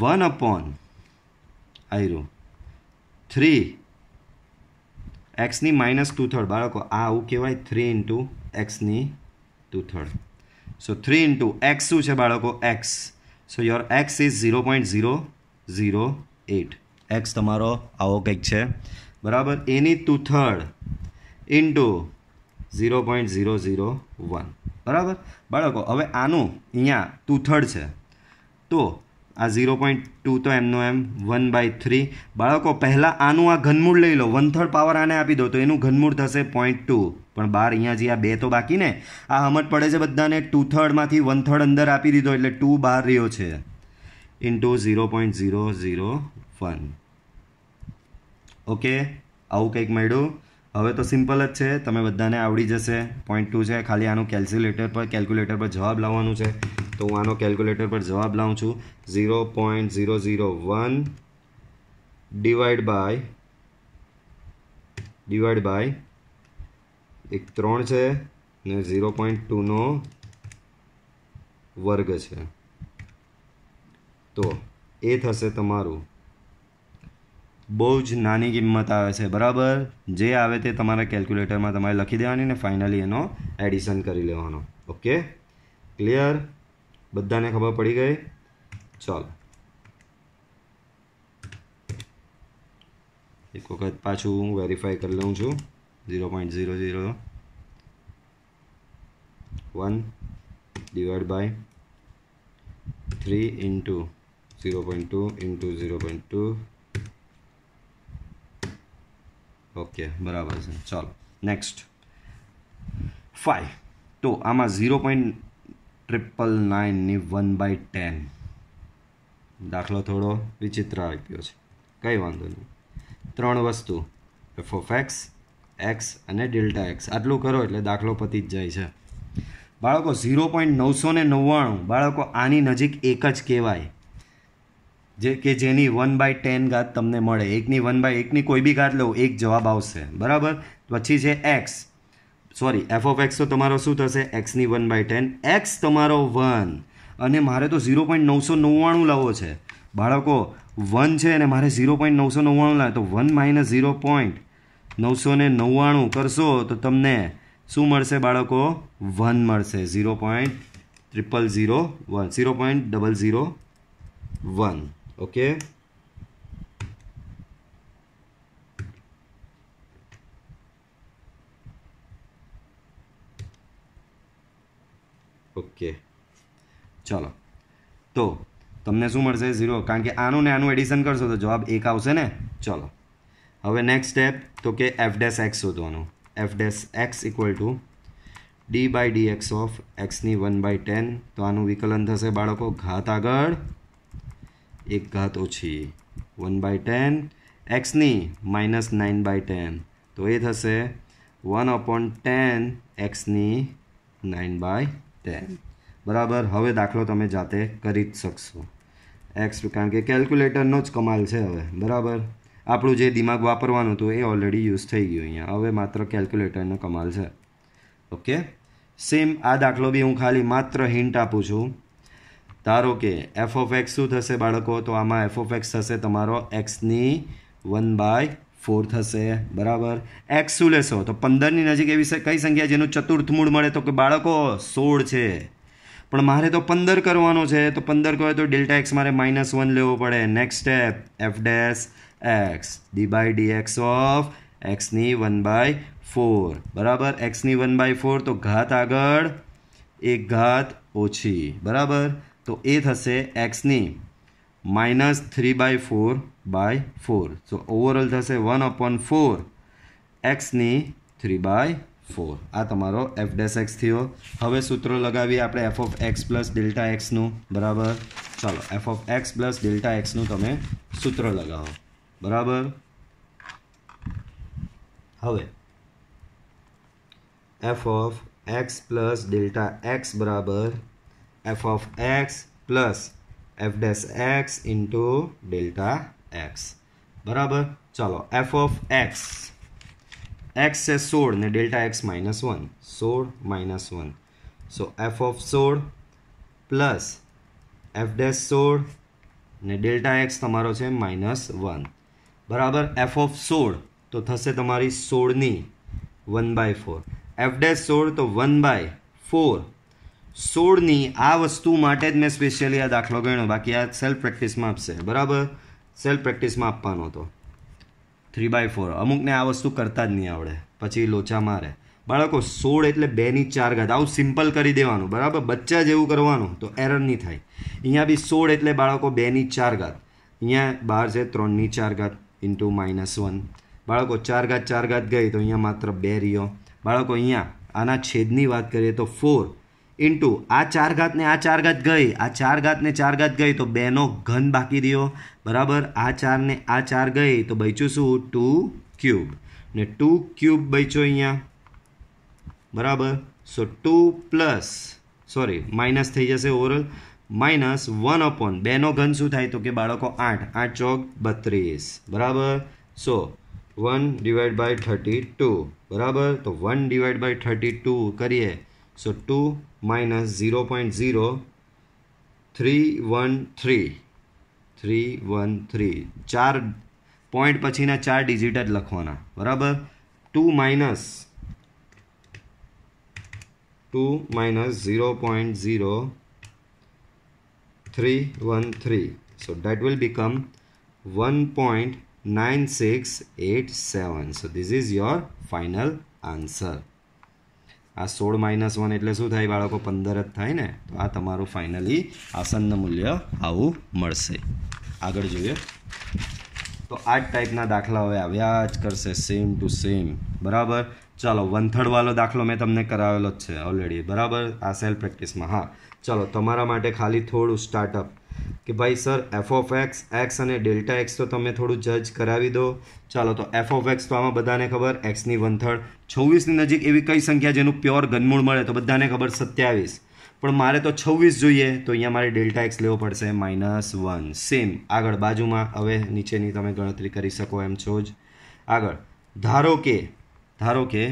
વન અપોન આયરું થ્રી એક્સની માઇનસ ટુ થર્ડ બાળકો આ આવું કહેવાય થ્રી ઇન્ટુ એક્સની two third so three into x શું છે બાળકો x so your x is zero point zero zero eight x તમારો આવો કંઈક છે બરાબર એની two third into zero point zero zero one બરાબર બાળકો હવે આનું અહીંયા ટુ થર્ડ છે તો આ ઝીરો પોઈન્ટ ટુ તો એમનો એમ વન બાય થ્રી બાળકો પહેલાં આનું આ ઘનમૂળ લઈ લો વન થર્ડ પાવર આને આપી દો તો એનું ઘનમૂળ થશે પોઈન્ટ ટુ પણ બાર અહીંયા જે આ બે તો બાકી ને આ હમટ પડે છે બધાને ટુ થર્ડમાંથી વન થર્ડ અંદર આપી દીધો એટલે ટુ બાર રહ્યો છે into zero point zero zero one okay આવું કંઈક મળ્યું હવે તો સિમ્પલ જ છે તમે બધાને આવડી જશે પોઈન્ટ ટુ છે ખાલી આનું કેલ્ક્યુલેટર પર કેલ્ક્યુલેટર પર જવાબ લાવવાનું છે તો હું આનો કેલ્ક્યુલેટર પર જવાબ લાવું છું zero point zero zero one divide by divide by એક ત્રણ છે ને ઝીરો પોઈન્ટ ટુનો વર્ગ છે તો એ થશે તમારું બહુ જ નાની કિંમત આવે છે બરાબર જે આવે તે તમારા કેલ્ક્યુલેટરમાં તમારે લખી દેવાની ને ફાઇનલી એનો એડિશન કરી લેવાનો ઓકે ક્લિયર બધાને ખબર પડી ગઈ ચાલો એક વખત પાછું હું વેરીફાઈ કરી લઉં છું zero point zero zero one divide by three into zero point two into zero point two okay બરાબર છે ચાલો નેક્સ્ટ ફાઈવ તો આમાં ઝીરો પોઈન્ટ ટ્રિપલ નાઇનની વન બાય ટેન દાખલો થોડો વિચિત્ર આપ્યો છે કંઈ વાંધો નહીં ત્રણ વસ્તુ એફ ઓફ એક્સ એક્સ અને ડેલ્ટા એક્સ આટલું કરો એટલે દાખલો પતી જ જાય છે બાળકો ઝીરો પોઈન્ટ નવસો ને નવ્વાણું બાળકો આની નજીક એક જ કહેવાય જે કે જેની વન બાય ટેન ઘાત તમને મળે એકની વન બાય એકની કોઈ બી ઘાત લો એક જવાબ આવશે બરાબર પછી છે x sorry f of x તો તમારો શું થશે એક્સની વન બાય ટેન એક્સ તમારો વન અને મારે તો ઝીરો પોઈન્ટ નવસો નવ્વાણું લાવવો છે બાળકો વન છે અને મારે ઝીરો પોઈન્ટ નવસો નવ્વાણું લાવે તો વન માઇનસ ઝીરો પોઈન્ટ નવસો ને નવ્વાણું કરશો તો તમને શું મળશે બાળકો વન મળશે zero point triple zero one zero point double zero one okay okay ચલો તો તમને શું મળશે ઝીરો કારણ કે આનું ને આનું એડિશન કરશો તો જવાબ એક આવશે ને ચલો હવે નેક્સ્ટ સ્ટેપ તો કે એફ ડેસ એક્સ શોધવાનું f dash x equal to d by D x of એક્સની વન બાય ટેન તો આનું વિકલન થશે બાળકો ઘાત આગળ એક ઘાત ઓછી વન બાય ટેન એક્સની માઇનસ નાઇન બાય ટેન તો એ થશે વન અપોન ટેન એક્સની નાઇન બાય ટેન બરાબર હવે દાખલો તમે જાતે કરી જ શકશો એક્સ કારણ કે કેલ્ક્યુલેટરનો જ કમાલ છે હવે બરાબર આપણું જે દિમાગ વાપરવાનું હતું એ ઓલરેડી યુઝ થઈ ગયું અહીંયા હવે માત્ર કેલ્ક્યુલેટરનો કમાલ છે ઓકે સેમ આ દાખલો બી હું ખાલી માત્ર હિન્ટ આપું છું ધારો કે એફ ઓફ એક્સ શું થશે બાળકો તો આમાં એફ ઓફ એક્સ થશે તમારો એક્સની વન બાય ફોર થશે બરાબર એક્સ શું લેશો તો પંદરની નજીક એવી કઈ સંખ્યા જેનું ચતુર્થ મૂળ મળે તો કે બાળકો સોળ છે પણ મારે તો પંદર કરવાનો છે તો પંદર કહે તો ડેલ્ટા એક્સ મારે માઇનસ વન લેવો પડે next step f dash x d by D x of એક્સની વન બાય ફોર બરાબર એક્સની વન બાય ફોર તો ઘાત આગળ એક ઘાત ઓછી બરાબર તો એ થશે એક્સની minus three by four by four so overall થશે વન અપોન ફોર એક્સની થ્રી બાય ફોર આ તમારો એફ ડેસ એક્સ થયો હવે સૂત્રો લગાવીએ આપણે f of x plus delta એક્સનું બરાબર ચાલો F of x plus delta એક્સનું તમે સૂત્ર લગાવો બરાબર હવે F of x plus delta x બરાબર f of x plus F dash x into delta x બરાબર ચાલો એફ ઓફ એક્સ એક્સ છે સોળ ને ડેલ્ટા એક્સ માઇનસ વન સોળ minus one so f of સોળ પ્લસ એફ ડેસ સોળ ને ડેલ્ટા એક્સ તમારો છે માઇનસ વન બરાબર એફ ઓફ સોળ તો થશે તમારી સોળની one by four f dash સોળ તો વન બાય ફોર સોળની આ વસ્તુ માટે જ મેં સ્પેશિયલી આ દાખલો ગણ્યો બાકી આ સેલ્ફ પ્રેક્ટિસમાં આપશે બરાબર સેલ્ફ પ્રેક્ટિસમાં આપવાનો હતો થ્રી બાય ફોર અમુકને આ વસ્તુ કરતા જ નહીં આવડે પછી લોચા મારે બાળકો સોળ એટલે બેની ચાર ઘાત આવું સિમ્પલ કરી દેવાનું બરાબર બચ્ચા જેવું કરવાનું તો એરર નહીં થાય અહીંયા બી સોળ એટલે બાળકો બેની ચાર ઘાત અહીંયા બાર છે ત્રણની ચાર ઘાત ઇન્ટુ માઇનસ વન બાળકો ચાર ઘાત ચાર ઘાત ગઈ તો અહીંયા માત્ર બે રહ્યો બાળકો અહીંયા આના છેદની વાત કરીએ તો ફોર ઇન્ટુ આ ચાર ઘાતને આ ચાર ઘાત ગઈ આ ચાર ઘાતને ચાર ઘાત ગઈ તો બેનો ઘન બાકી રહ્યો બરાબર આ ચારને આ ચાર ગઈ તો બચ્યું શું ટુ ક્યુબ ને ટુ ક્યુબ બચ્યો અહીંયા બરાબર so two plus sorry minus થઈ જશે ઓવરઓલ માઇનસ વન અપોન બેનો ઘન શું થાય તો કે બાળકો આઠ આઠ ચોક બત્રીસ બરાબર so one divide by thirty two બરાબર તો one divide by thirty two કરીએ so two minus zero zero three one three three one three ચાર પોઈન્ટ પછીના ચાર ડિજિટ જ લખવાના બરાબર two minus two minus zero point zero three one three so that will become one point nine six eight seven so this is your final answer આ સોળ minus one એટલે શું થાય બાળકો પંદર જ થાય ને તો આ તમારું ફાઇનલી આસનનું મૂલ્ય આવું મળશે આગળ જોઈએ તો આ જ ટાઈપના દાખલા હવે આવ્યા જ કરશે સેમ ટુ સેમ બરાબર ચાલો વન દાખલો મેં તમને કરાવેલો જ છે ઓલરેડી બરાબર આ સેલ્ફ પ્રેક્ટિસમાં હા ચલો તમારા માટે ખાલી થોડું સ્ટાર્ટઅપ કે ભાઈ sir f of x x અને ડેલ્ટા એક્સ તો તમે થોડું જજ કરાવી દો ચાલો તો એફ ઓફ એક્સ તો આમાં બધાને ખબર એક્સની વન છવ્વીસની નજીક એવી કઈ સંખ્યા જેનું પ્યોર ઘનમૂળ મળે તો બધાને ખબર સત્યાવીસ પણ મારે તો છવ્વીસ જોઈએ તો અહીંયા મારે ડેલ્ટા એક્સ લેવો પડશે માઇનસ વન સેમ આગળ બાજુમાં હવે નીચેની તમે ગણતરી કરી શકો એમ છો જ આગળ ધારો કે ધારો કે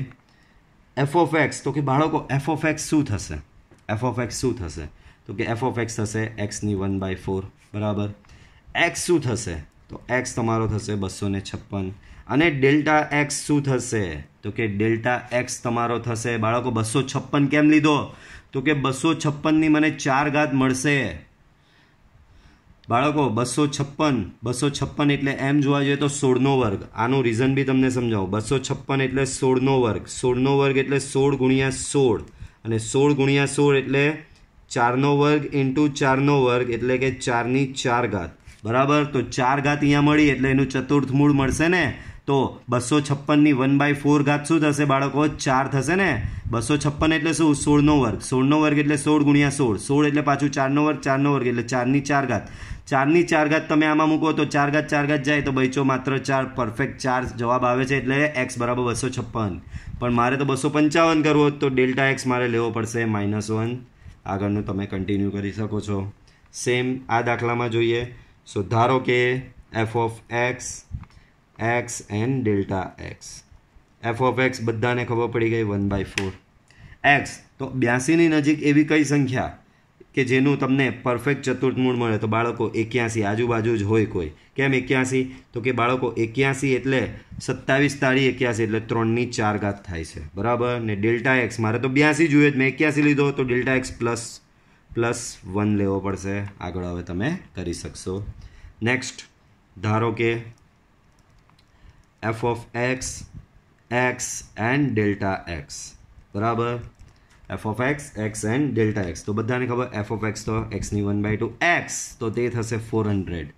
એફ ઓફ એક્સ તો કે બાળકો એફ ઓફ એક્સ શું થશે એફ ઓફ એક્સ શું થશે તો કે એફ ઓફ એક્સ થશે એક્સની વન બાય ફોર બરાબર એક્સ શું થશે તો એક્સ તમારો થશે બસો ને છપ્પન અને ડેલ્ટા એક્સ શું થશે તો કે ડેલ્ટા એક્સ તમારો થશે બાળકો બસો છપ્પન કેમ લીધો તો કે બસો છપ્પનની મને ચાર ઘાત મળશે બાળકો બસો છપ્પન બસો છપ્પન એટલે એમ જોવા જઈએ તો સોળનો વર્ગ આનું રીઝન બી તમને સમજાવું બસો છપ્પન એટલે સોળનો વર્ગ સોળનો વર્ગ એટલે સોળ ગુણ્યા સોળ અને સોળ ગુણ્યા સોળ એટલે ચારનો વર્ગ ઇન્ટુ ચારનો વર્ગ એટલે કે ચારની ચાર ઘાત બરાબર તો ચાર ઘાત અહીંયા મળી એટલે એનું ચતુર્થ મૂળ મળશે ને તો બસો છપ્પનની વન બાય ફોર ઘાત શું થશે બાળકો ચાર થશે ને બસો છપ્પન એટલે શું સોળનો વર્ગ સોળનો વર્ગ એટલે સોળ ગુણ્યા સોળ સોળ એટલે પાછું ચારનો વર્ગ ચારનો વર્ગ એટલે ચારની ચાર ઘાત ચારની ચાર ઘાત તમે આમાં મૂકો તો ચાર ઘાત ચાર ઘાત જાય તો બૈચો માત્ર ચાર પરફેક્ટ ચાર જવાબ આવે છે એટલે એક્સ બરાબર બસો છપ્પન પણ મારે તો બસો પંચાવન કરવો તો ડેલ્ટા એક્સ મારે લેવો પડશે માઇનસ વન આગળનું તમે કન્ટિન્યુ કરી શકો છો સેમ આ દાખલામાં જોઈએ સો ધારો કે F of x x and delta x F of x બધાને ખબર પડી ગઈ વન બાય ફોર એક્સ તો બ્યાસીની નજીક એવી કઈ સંખ્યા કે જેનું તમને પરફેક્ટ ચતુર્થમૂળ મળે તો બાળકો એક્યાસી આજુબાજુ જ હોય કોઈ કેમ એક્યાસી તો કે બાળકો એક્યાસી એટલે સત્તાવીસ તાળી એક્યાસી એટલે ત્રણની ચાર ઘાત થાય છે બરાબર ને ડેલ્ટા એક્સ મારે તો બ્યાસી જોઈએ જ મેં એક્યાસી લીધો તો delta x plus plus one લેવો પડશે આગળ હવે તમે કરી શકશો નેક્સ્ટ ધારો કે F of x x and delta x બરાબર f of x x and delta x તો બધાને ખબર એફ ઓફ એક્સ તો એક્સની વન બાય ટુ એક્સ તો તે થશે ફોર હંડ્રેડ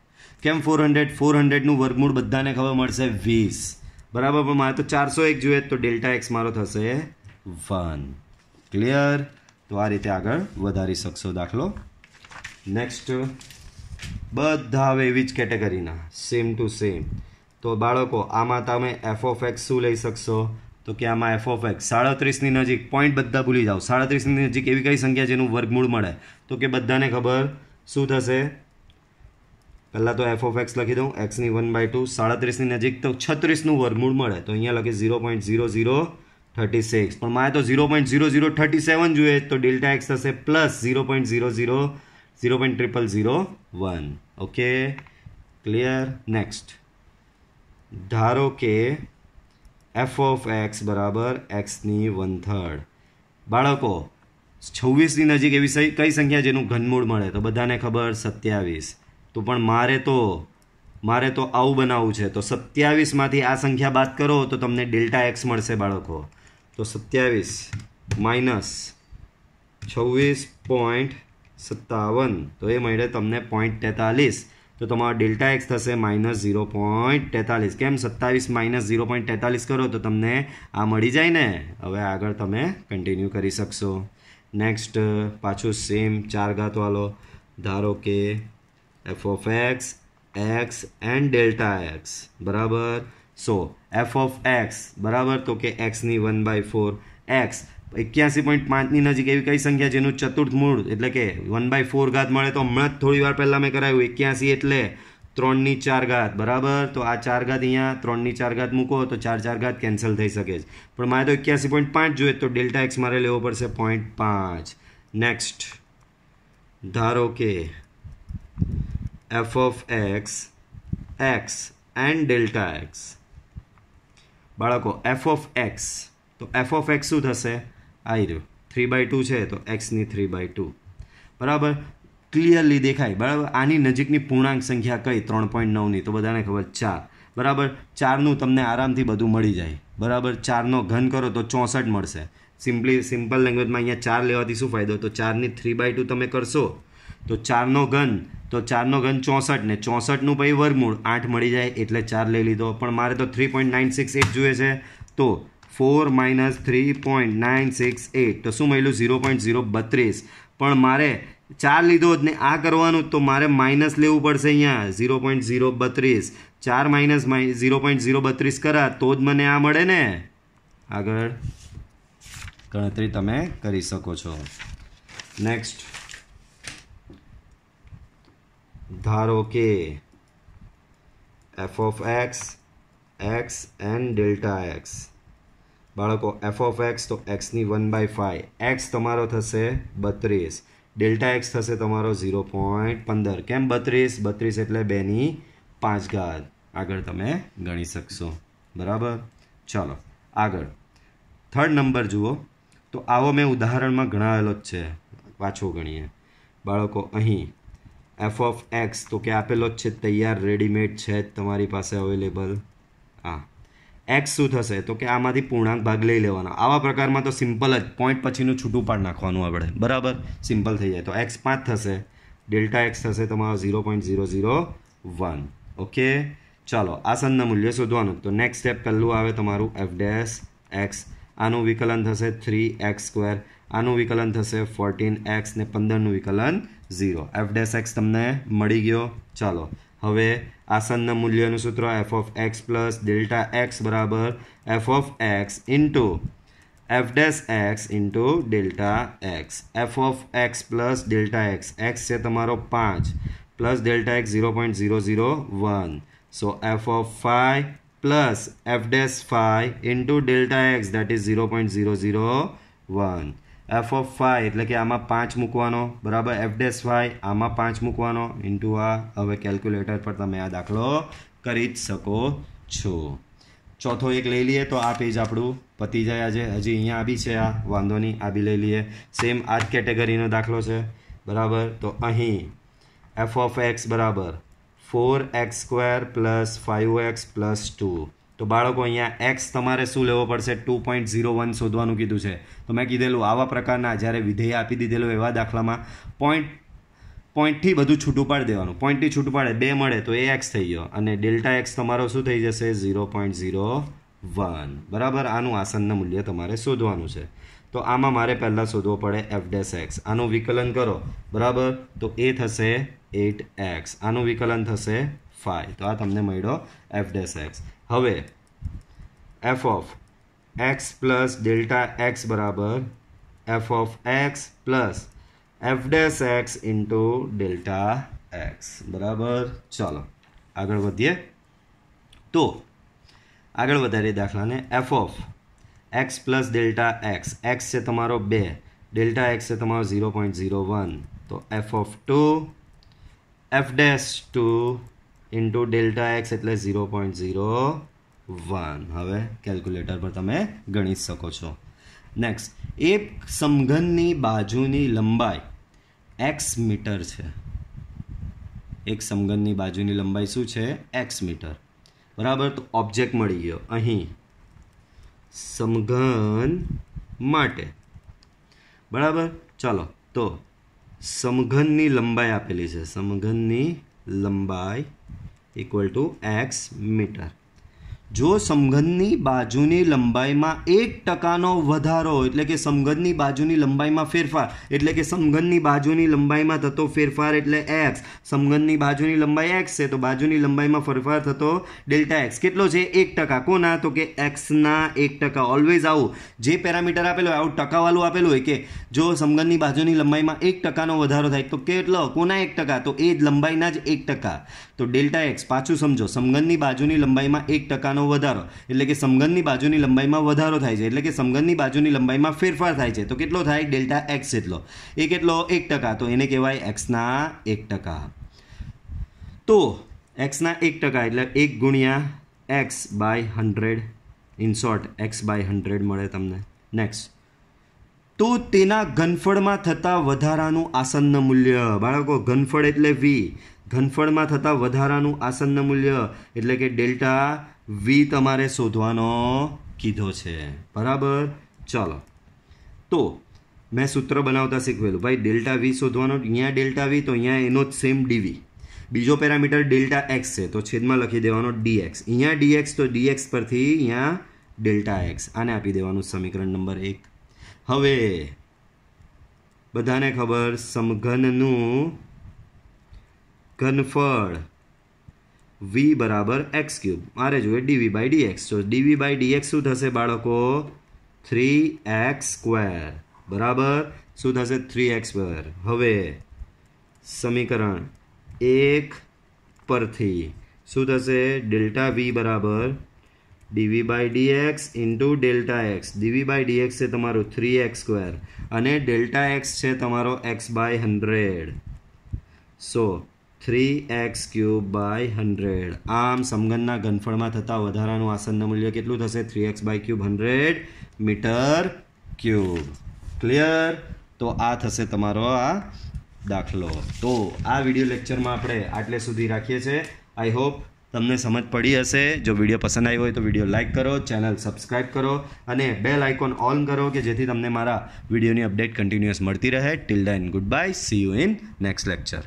કેમ ફોર હંડ્રેડ ફોર હંડ્રેડનું વર્ગમૂળ બધાને ખબર મળશે વીસ બરાબર પણ મારે તો ચારસો એક જોઈએ તો ડેલ્ટા એક્સ મારો થશે વન ક્લિયર તો આ રીતે આગળ વધારી શકશો દાખલો નેક્સ્ટ બધા હવે એવી જ કેટેગરીના સેમ ટુ સેમ તો બાળકો આમાં તમે એફ ઓફ એક્સ શું લઈ શકશો તો કે આમાં એફ ઓફ એક્સ સાડત્રીસની નજીક પોઈન્ટ બધા ભૂલી જાઓ સાડત્રીસની નજીક એવી કઈ સંખ્યા જેનું વર્ગમૂળ મળે તો કે બધાને ખબર શું થશે પહેલાં તો એફ ઓફ એક્સ લખી દઉં એક્સની વન બાય ટુ સાડત્રીસની નજીક તો છત્રીસનું વર્ગમૂળ મળે તો અહીંયા લખે zero point zero zero thirty six પણ મારે તો zero point zero zero thirty seven જોઈએ તો ડેલ્ટા એક્સ થશે plus zero point zero zero zero point triple zero one okay clear next ધારો કે એફ ઓફ એક્સ બરાબર એક્સની વન થર્ડ બાળકો છવ્વીસની નજીક એવી કઈ સંખ્યા જેનું ઘનમૂળ મળે તો બધાને ખબર સત્યાવીસ તો પણ મારે તો મારે તો આવું બનાવવું છે તો સત્યાવીસમાંથી આ સંખ્યા બાદ કરો તો તમને ડેલ્ટા એક્સ મળશે બાળકો તો સત્યાવીસ માઇનસ છવ્વીસ પોઈન્ટ સત્તાવન તો એ મળે તમને પોઈન્ટ તેતાલીસ તો તમારો ડેલ્ટા એક્સ થશે માઇનસ ઝીરો પોઈન્ટ તેતાલીસ કેમ સત્તાવીસ માઇનસ ઝીરો પોઈન્ટ તેતાલીસ કરો તો તમને આ મળી જાય ને હવે આગળ તમે કન્ટિન્યુ કરી શકશો નેક્સ્ટ પાછું સેમ ચાર ઘાત ધારો કે F of x x and delta x બરાબર સો એફ ઓફ એક્સ બરાબર તો કે એક્સની વન બાય ફોર એક્સ એક્યાસી પોઈન્ટ પાંચની નજીક એવી કઈ સંખ્યા જેનું ચતુર્થ મૂળ એટલે કે વન બાય ફોર ઘાત મળે તો હમણાં જ થોડી વાર પહેલાં મેં કરાયું એક્યાસી એટલે ત્રણની ચાર ઘાત બરાબર તો આ ચાર ઘાત અહીંયા ત્રણની ચાર ઘાત મૂકો તો ચાર ચાર ઘાત કેન્સલ થઈ શકે છે પણ મારે તો એક્યાસી પોઈન્ટ પાંચ જોઈએ તો ડેલ્ટા એક્સ મારે લેવો પડશે પોઈન્ટ પાંચ નેક્સ્ટ ધારો કે F of x x and delta x બાળકો એફ ઓફ એક્સ તો એફ ઓફ એક્સ શું થશે આવી રહ્યું થ્રી બાય ટુ છે તો એક્સની થ્રી બાય ટુ બરાબર ક્લિયરલી દેખાય બરાબર આની નજીકની પૂર્ણાંક સંખ્યા કઈ ત્રણ પોઈન્ટ નવની તો બધાને ખબર ચાર બરાબર ચારનું તમને આરામથી બધું મળી જાય બરાબર ચારનો ઘન કરો તો ચોસઠ મળશે સિમ્પલી સિમ્પલ લેંગ્વેજમાં અહીંયા ચાર લેવાથી શું ફાયદો તો ચારની થ્રી બાય ટુ તમે કરશો તો ચારનો ઘન તો ચારનો ઘન ચોસઠ ને ચોસઠનું પછી વર્ગમૂળ આઠ મળી જાય એટલે ચાર લઈ લીધો પણ મારે તો three point nine six eight જોઈએ છે તો 4 - 3.968 તો શું મળ્યું 0.032 પણ મારે 4 લીધો એટલે આ કરવાનો તો મારે માઈનસ લેવું પડશે અહીંયા 0.032 4 - 0.032 કરા તો જ મને આ મળે ને આગળ ગણિતરી તમે કરી શકો છો નેક્સ્ટ ધારો કે f(x) x n Δx બાળકો એફ ઓફ એક્સ તો એક્સની વન બાય ફાઇવ એક્સ તમારો થશે બત્રીસ ડેલ્ટા એક્સ થશે તમારો ઝીરો પોઈન્ટ પંદર કેમ બત્રીસ બત્રીસ એટલે બેની પાંચ ઘાત આગળ તમે ગણી શકશો બરાબર ચાલો આગળ થર્ડ નંબર જુઓ તો આવો મેં ઉદાહરણમાં ગણાવેલો જ છે પાછો ગણીએ બાળકો અહીં એફ ઓફ એક્સ તો કે આપેલો જ છે તૈયાર રેડીમેડ છે જ તમારી પાસે અવેલેબલ હા એક્સ શું થશે તો કે આમાંથી પૂર્ણાંક ભાગ લઈ લેવાનો આવા પ્રકારમાં તો સિમ્પલ જ પોઈન્ટ પછીનું છૂટું પાડ નાખવાનું આપણે બરાબર સિમ્પલ થઈ જાય તો એક્સ પાંચ થશે ડેલ્ટા એક્સ થશે તમારો zero point zero zero one okay ચાલો આસનના મૂલ્ય શોધવાનું તો નેક્સ્ટ સ્ટેપ પહેલું આવે તમારું એફ ડેસ એક્સ આનું વિકલન થશે થ્રી એક્સ સ્ક્વેર આનું વિકલન થશે ફોર્ટીન એક્સ ને પંદરનું વિકલન ઝીરો એફ ડેસ એક્સ તમને મળી ગયો ચાલો હવે આસનના મૂલ્યનું સૂત્ર f of x plus delta x બરાબર f of x into f dash x into delta x F of x plus delta x x છે તમારો પાંચ plus delta x zero point zero zero one so f of five plus F dash five into delta x that is zero point zero zero one f of y એટલે કે આમાં પાંચ મૂકવાનો બરાબર f days Y આમાં પાંચ મૂકવાનો into આ હવે કેલ્ક્યુલેટર પર તમે આ દાખલો કરી જ શકો છો ચોથો એક લઈ લઈએ તો આ પેજ આપણું પતી જાય આજે હજી અહીંયા બી છે આ વાંધો નહીં આ બી લઈ લઈએ સેમ આ જ કેટેગરીનો દાખલો છે બરાબર તો અહીં એફ ઓફ એક્સ બરાબર four x square plus five x plus two તો બાળકો અહીંયા એક્સ તમારે શું લેવો પડશે ટુ પોઈન્ટ ઝીરો વન શોધવાનું કીધું છે તો મેં કીધેલું આવા પ્રકારના જ્યારે વિધેય આપી દીધેલું એવા દાખલામાં પોઈન્ટ પોઈન્ટથી બધું છૂટું પાડી દેવાનું પોઈન્ટથી છૂટું પાડે બે મળે તો એ એક્સ થઈ ગયો અને ડેલ્ટા એક્સ તમારો શું થઈ જશે ઝીરો પોઈન્ટ ઝીરો વન બરાબર આનું આસનનું મૂલ્ય તમારે શોધવાનું છે તો આમાં મારે પહેલાં શોધવો પડે એફ ડેસ એક્સ આનું વિકલન કરો બરાબર તો એ થશે એટ એક્સ આનું વિકલન થશે ફાઇવ તો આ તમને મળ્યો એફ ડેસ એક્સ હવે F of x plus delta x બરાબર f of x plus F dash x into delta x બરાબર ચાલો આગળ વધીએ તો આગળ વધારીએ દાખલાને f of x plus delta x x છે તમારો બે ડેલ્ટા એક્સ છે તમારો ઝીરો પોઈન્ટ ઝીરો વન તો F of two f dash two into delta x એટલે ઝીરો પોઈન્ટ ઝીરો વન હવે કેલ્ક્યુલેટર પર તમે ગણી શકો છો નેક્સ્ટ એક સમઘનની બાજુની લંબાઈ એક્સ મીટર છે એક સમઘનની બાજુની લંબાઈ શું છે એક્સ મીટર બરાબર તો ઓબ્જેક્ટ મળી ગયો અહીં સમઘન માટે બરાબર ચાલો તો સમઘનની લંબાઈ આપેલી છે સમઘનની લંબાઈ इक्वल टू एक्स मीटर જો સમઘનની બાજુની લંબાઈમાં એક ટકાનો વધારો એટલે કે સમઘનની બાજુની લંબાઈમાં ફેરફાર એટલે કે સમઘનની બાજુની લંબાઈમાં થતો ફેરફાર એટલે એક્સ સમઘનની બાજુની લંબાઈ એક્સ છે તો બાજુની લંબાઈમાં ફેરફાર થતો ડેલ્ટા એક્સ કેટલો છે એક ટકા કોના તો કે એક્સના એક ટકા ઓલવેઝ આવું જે પેરામીટર આપેલો હોય આવું ટકાવાળું આપેલું હોય કે જો સમઘનની બાજુની લંબાઈમાં એક ટકાનો વધારો થાય તો કેટલો કોના એક ટકા તો એ જ લંબાઈના જ એક ટકા તો ડેલ્ટા એક્સ પાછું સમજો સમઘનની બાજુની લંબાઈમાં એક ટકાનો લંબાઈનો વધારો એટલે કે સમઘનની બાજુની લંબાઈમાં વધારો થાય છે એટલે કે સમઘનની બાજુની લંબાઈમાં ફેરફાર થાય છે તો કેટલો થાય ડેલ્ટા એક્સ એટલો એ કેટલો એક ટકા તો એને કહેવાય એક્સના એક ટકા તો એક્સના એક ટકા એટલે એક ગુણ્યા x by hundred in short x by hundred મળે તમને નેક્સ્ટ તો તેના ઘનફળમાં થતા વધારાનું આસન્ન મૂલ્ય બાળકો ઘનફળ એટલે વી ઘનફળમાં થતા વધારાનું આસન્ન મૂલ્ય એટલે કે ડેલ્ટા વી તમારે શોધવાનો કીધો છે બરાબર ચાલો તો મેં સૂત્ર બનાવતા શીખવેલું ભાઈ ડેલ્ટા વી શોધવાનો અહીંયા ડેલ્ટા વી તો અહીંયા એનો જ સેમ ડીવી બીજો પેરામીટર ડેલ્ટા એક્સ છે તો છેદમાં લખી દેવાનો ડીએક્સ અહીંયા ડીએક્સ તો ડીએક્સ પરથી અહીંયા ડેલ્ટા એક્સ આને આપી દેવાનું સમીકરણ નંબર એક હવે બધાને ખબર સમઘનનું ઘનફળ વી બરાબર એક્સ ક્યુબ મારે જોઈએ ડીવી બાય ડીએક્સ તો ડીવી બાય ડીએક્સ શું થશે બાળકો થ્રી એક્સ સ્ક્વેર બરાબર શું થશે થ્રી એક્સ સ્ક્વેર હવે સમીકરણ એક પરથી શું થશે ડેલ્ટા વી બરાબર ડીવી by dx into delta x ડીવી by d x છે તમારું થ્રી એક્સ સ્ક્વેર અને ડેલ્ટા એક્સ છે તમારો x by hundred so three x cube by hundred આમ સમગનના ગનફળમાં થતાં વધારાનું આસનનું મૂલ્ય કેટલું થશે three x by cube hundred metre cube clear તો આ થશે તમારો આ દાખલો તો આ વિડીયો લેક્ચરમાં આપણે આટલે સુધી રાખીએ છીએ આઈ હોપ તમને સમજ પડી હશે જો વિડીયો પસંદ આવ્યો હોય તો વિડીયો લાઇક કરો ચેનલ સબસ્ક્રાઇબ કરો અને બેલ આઇકોન ઓન કરો કે જેથી તમને મારા વિડીયોની અપડેટ કન્ટિન્યુઅસ મળતી રહે till then good bye see you in next lecture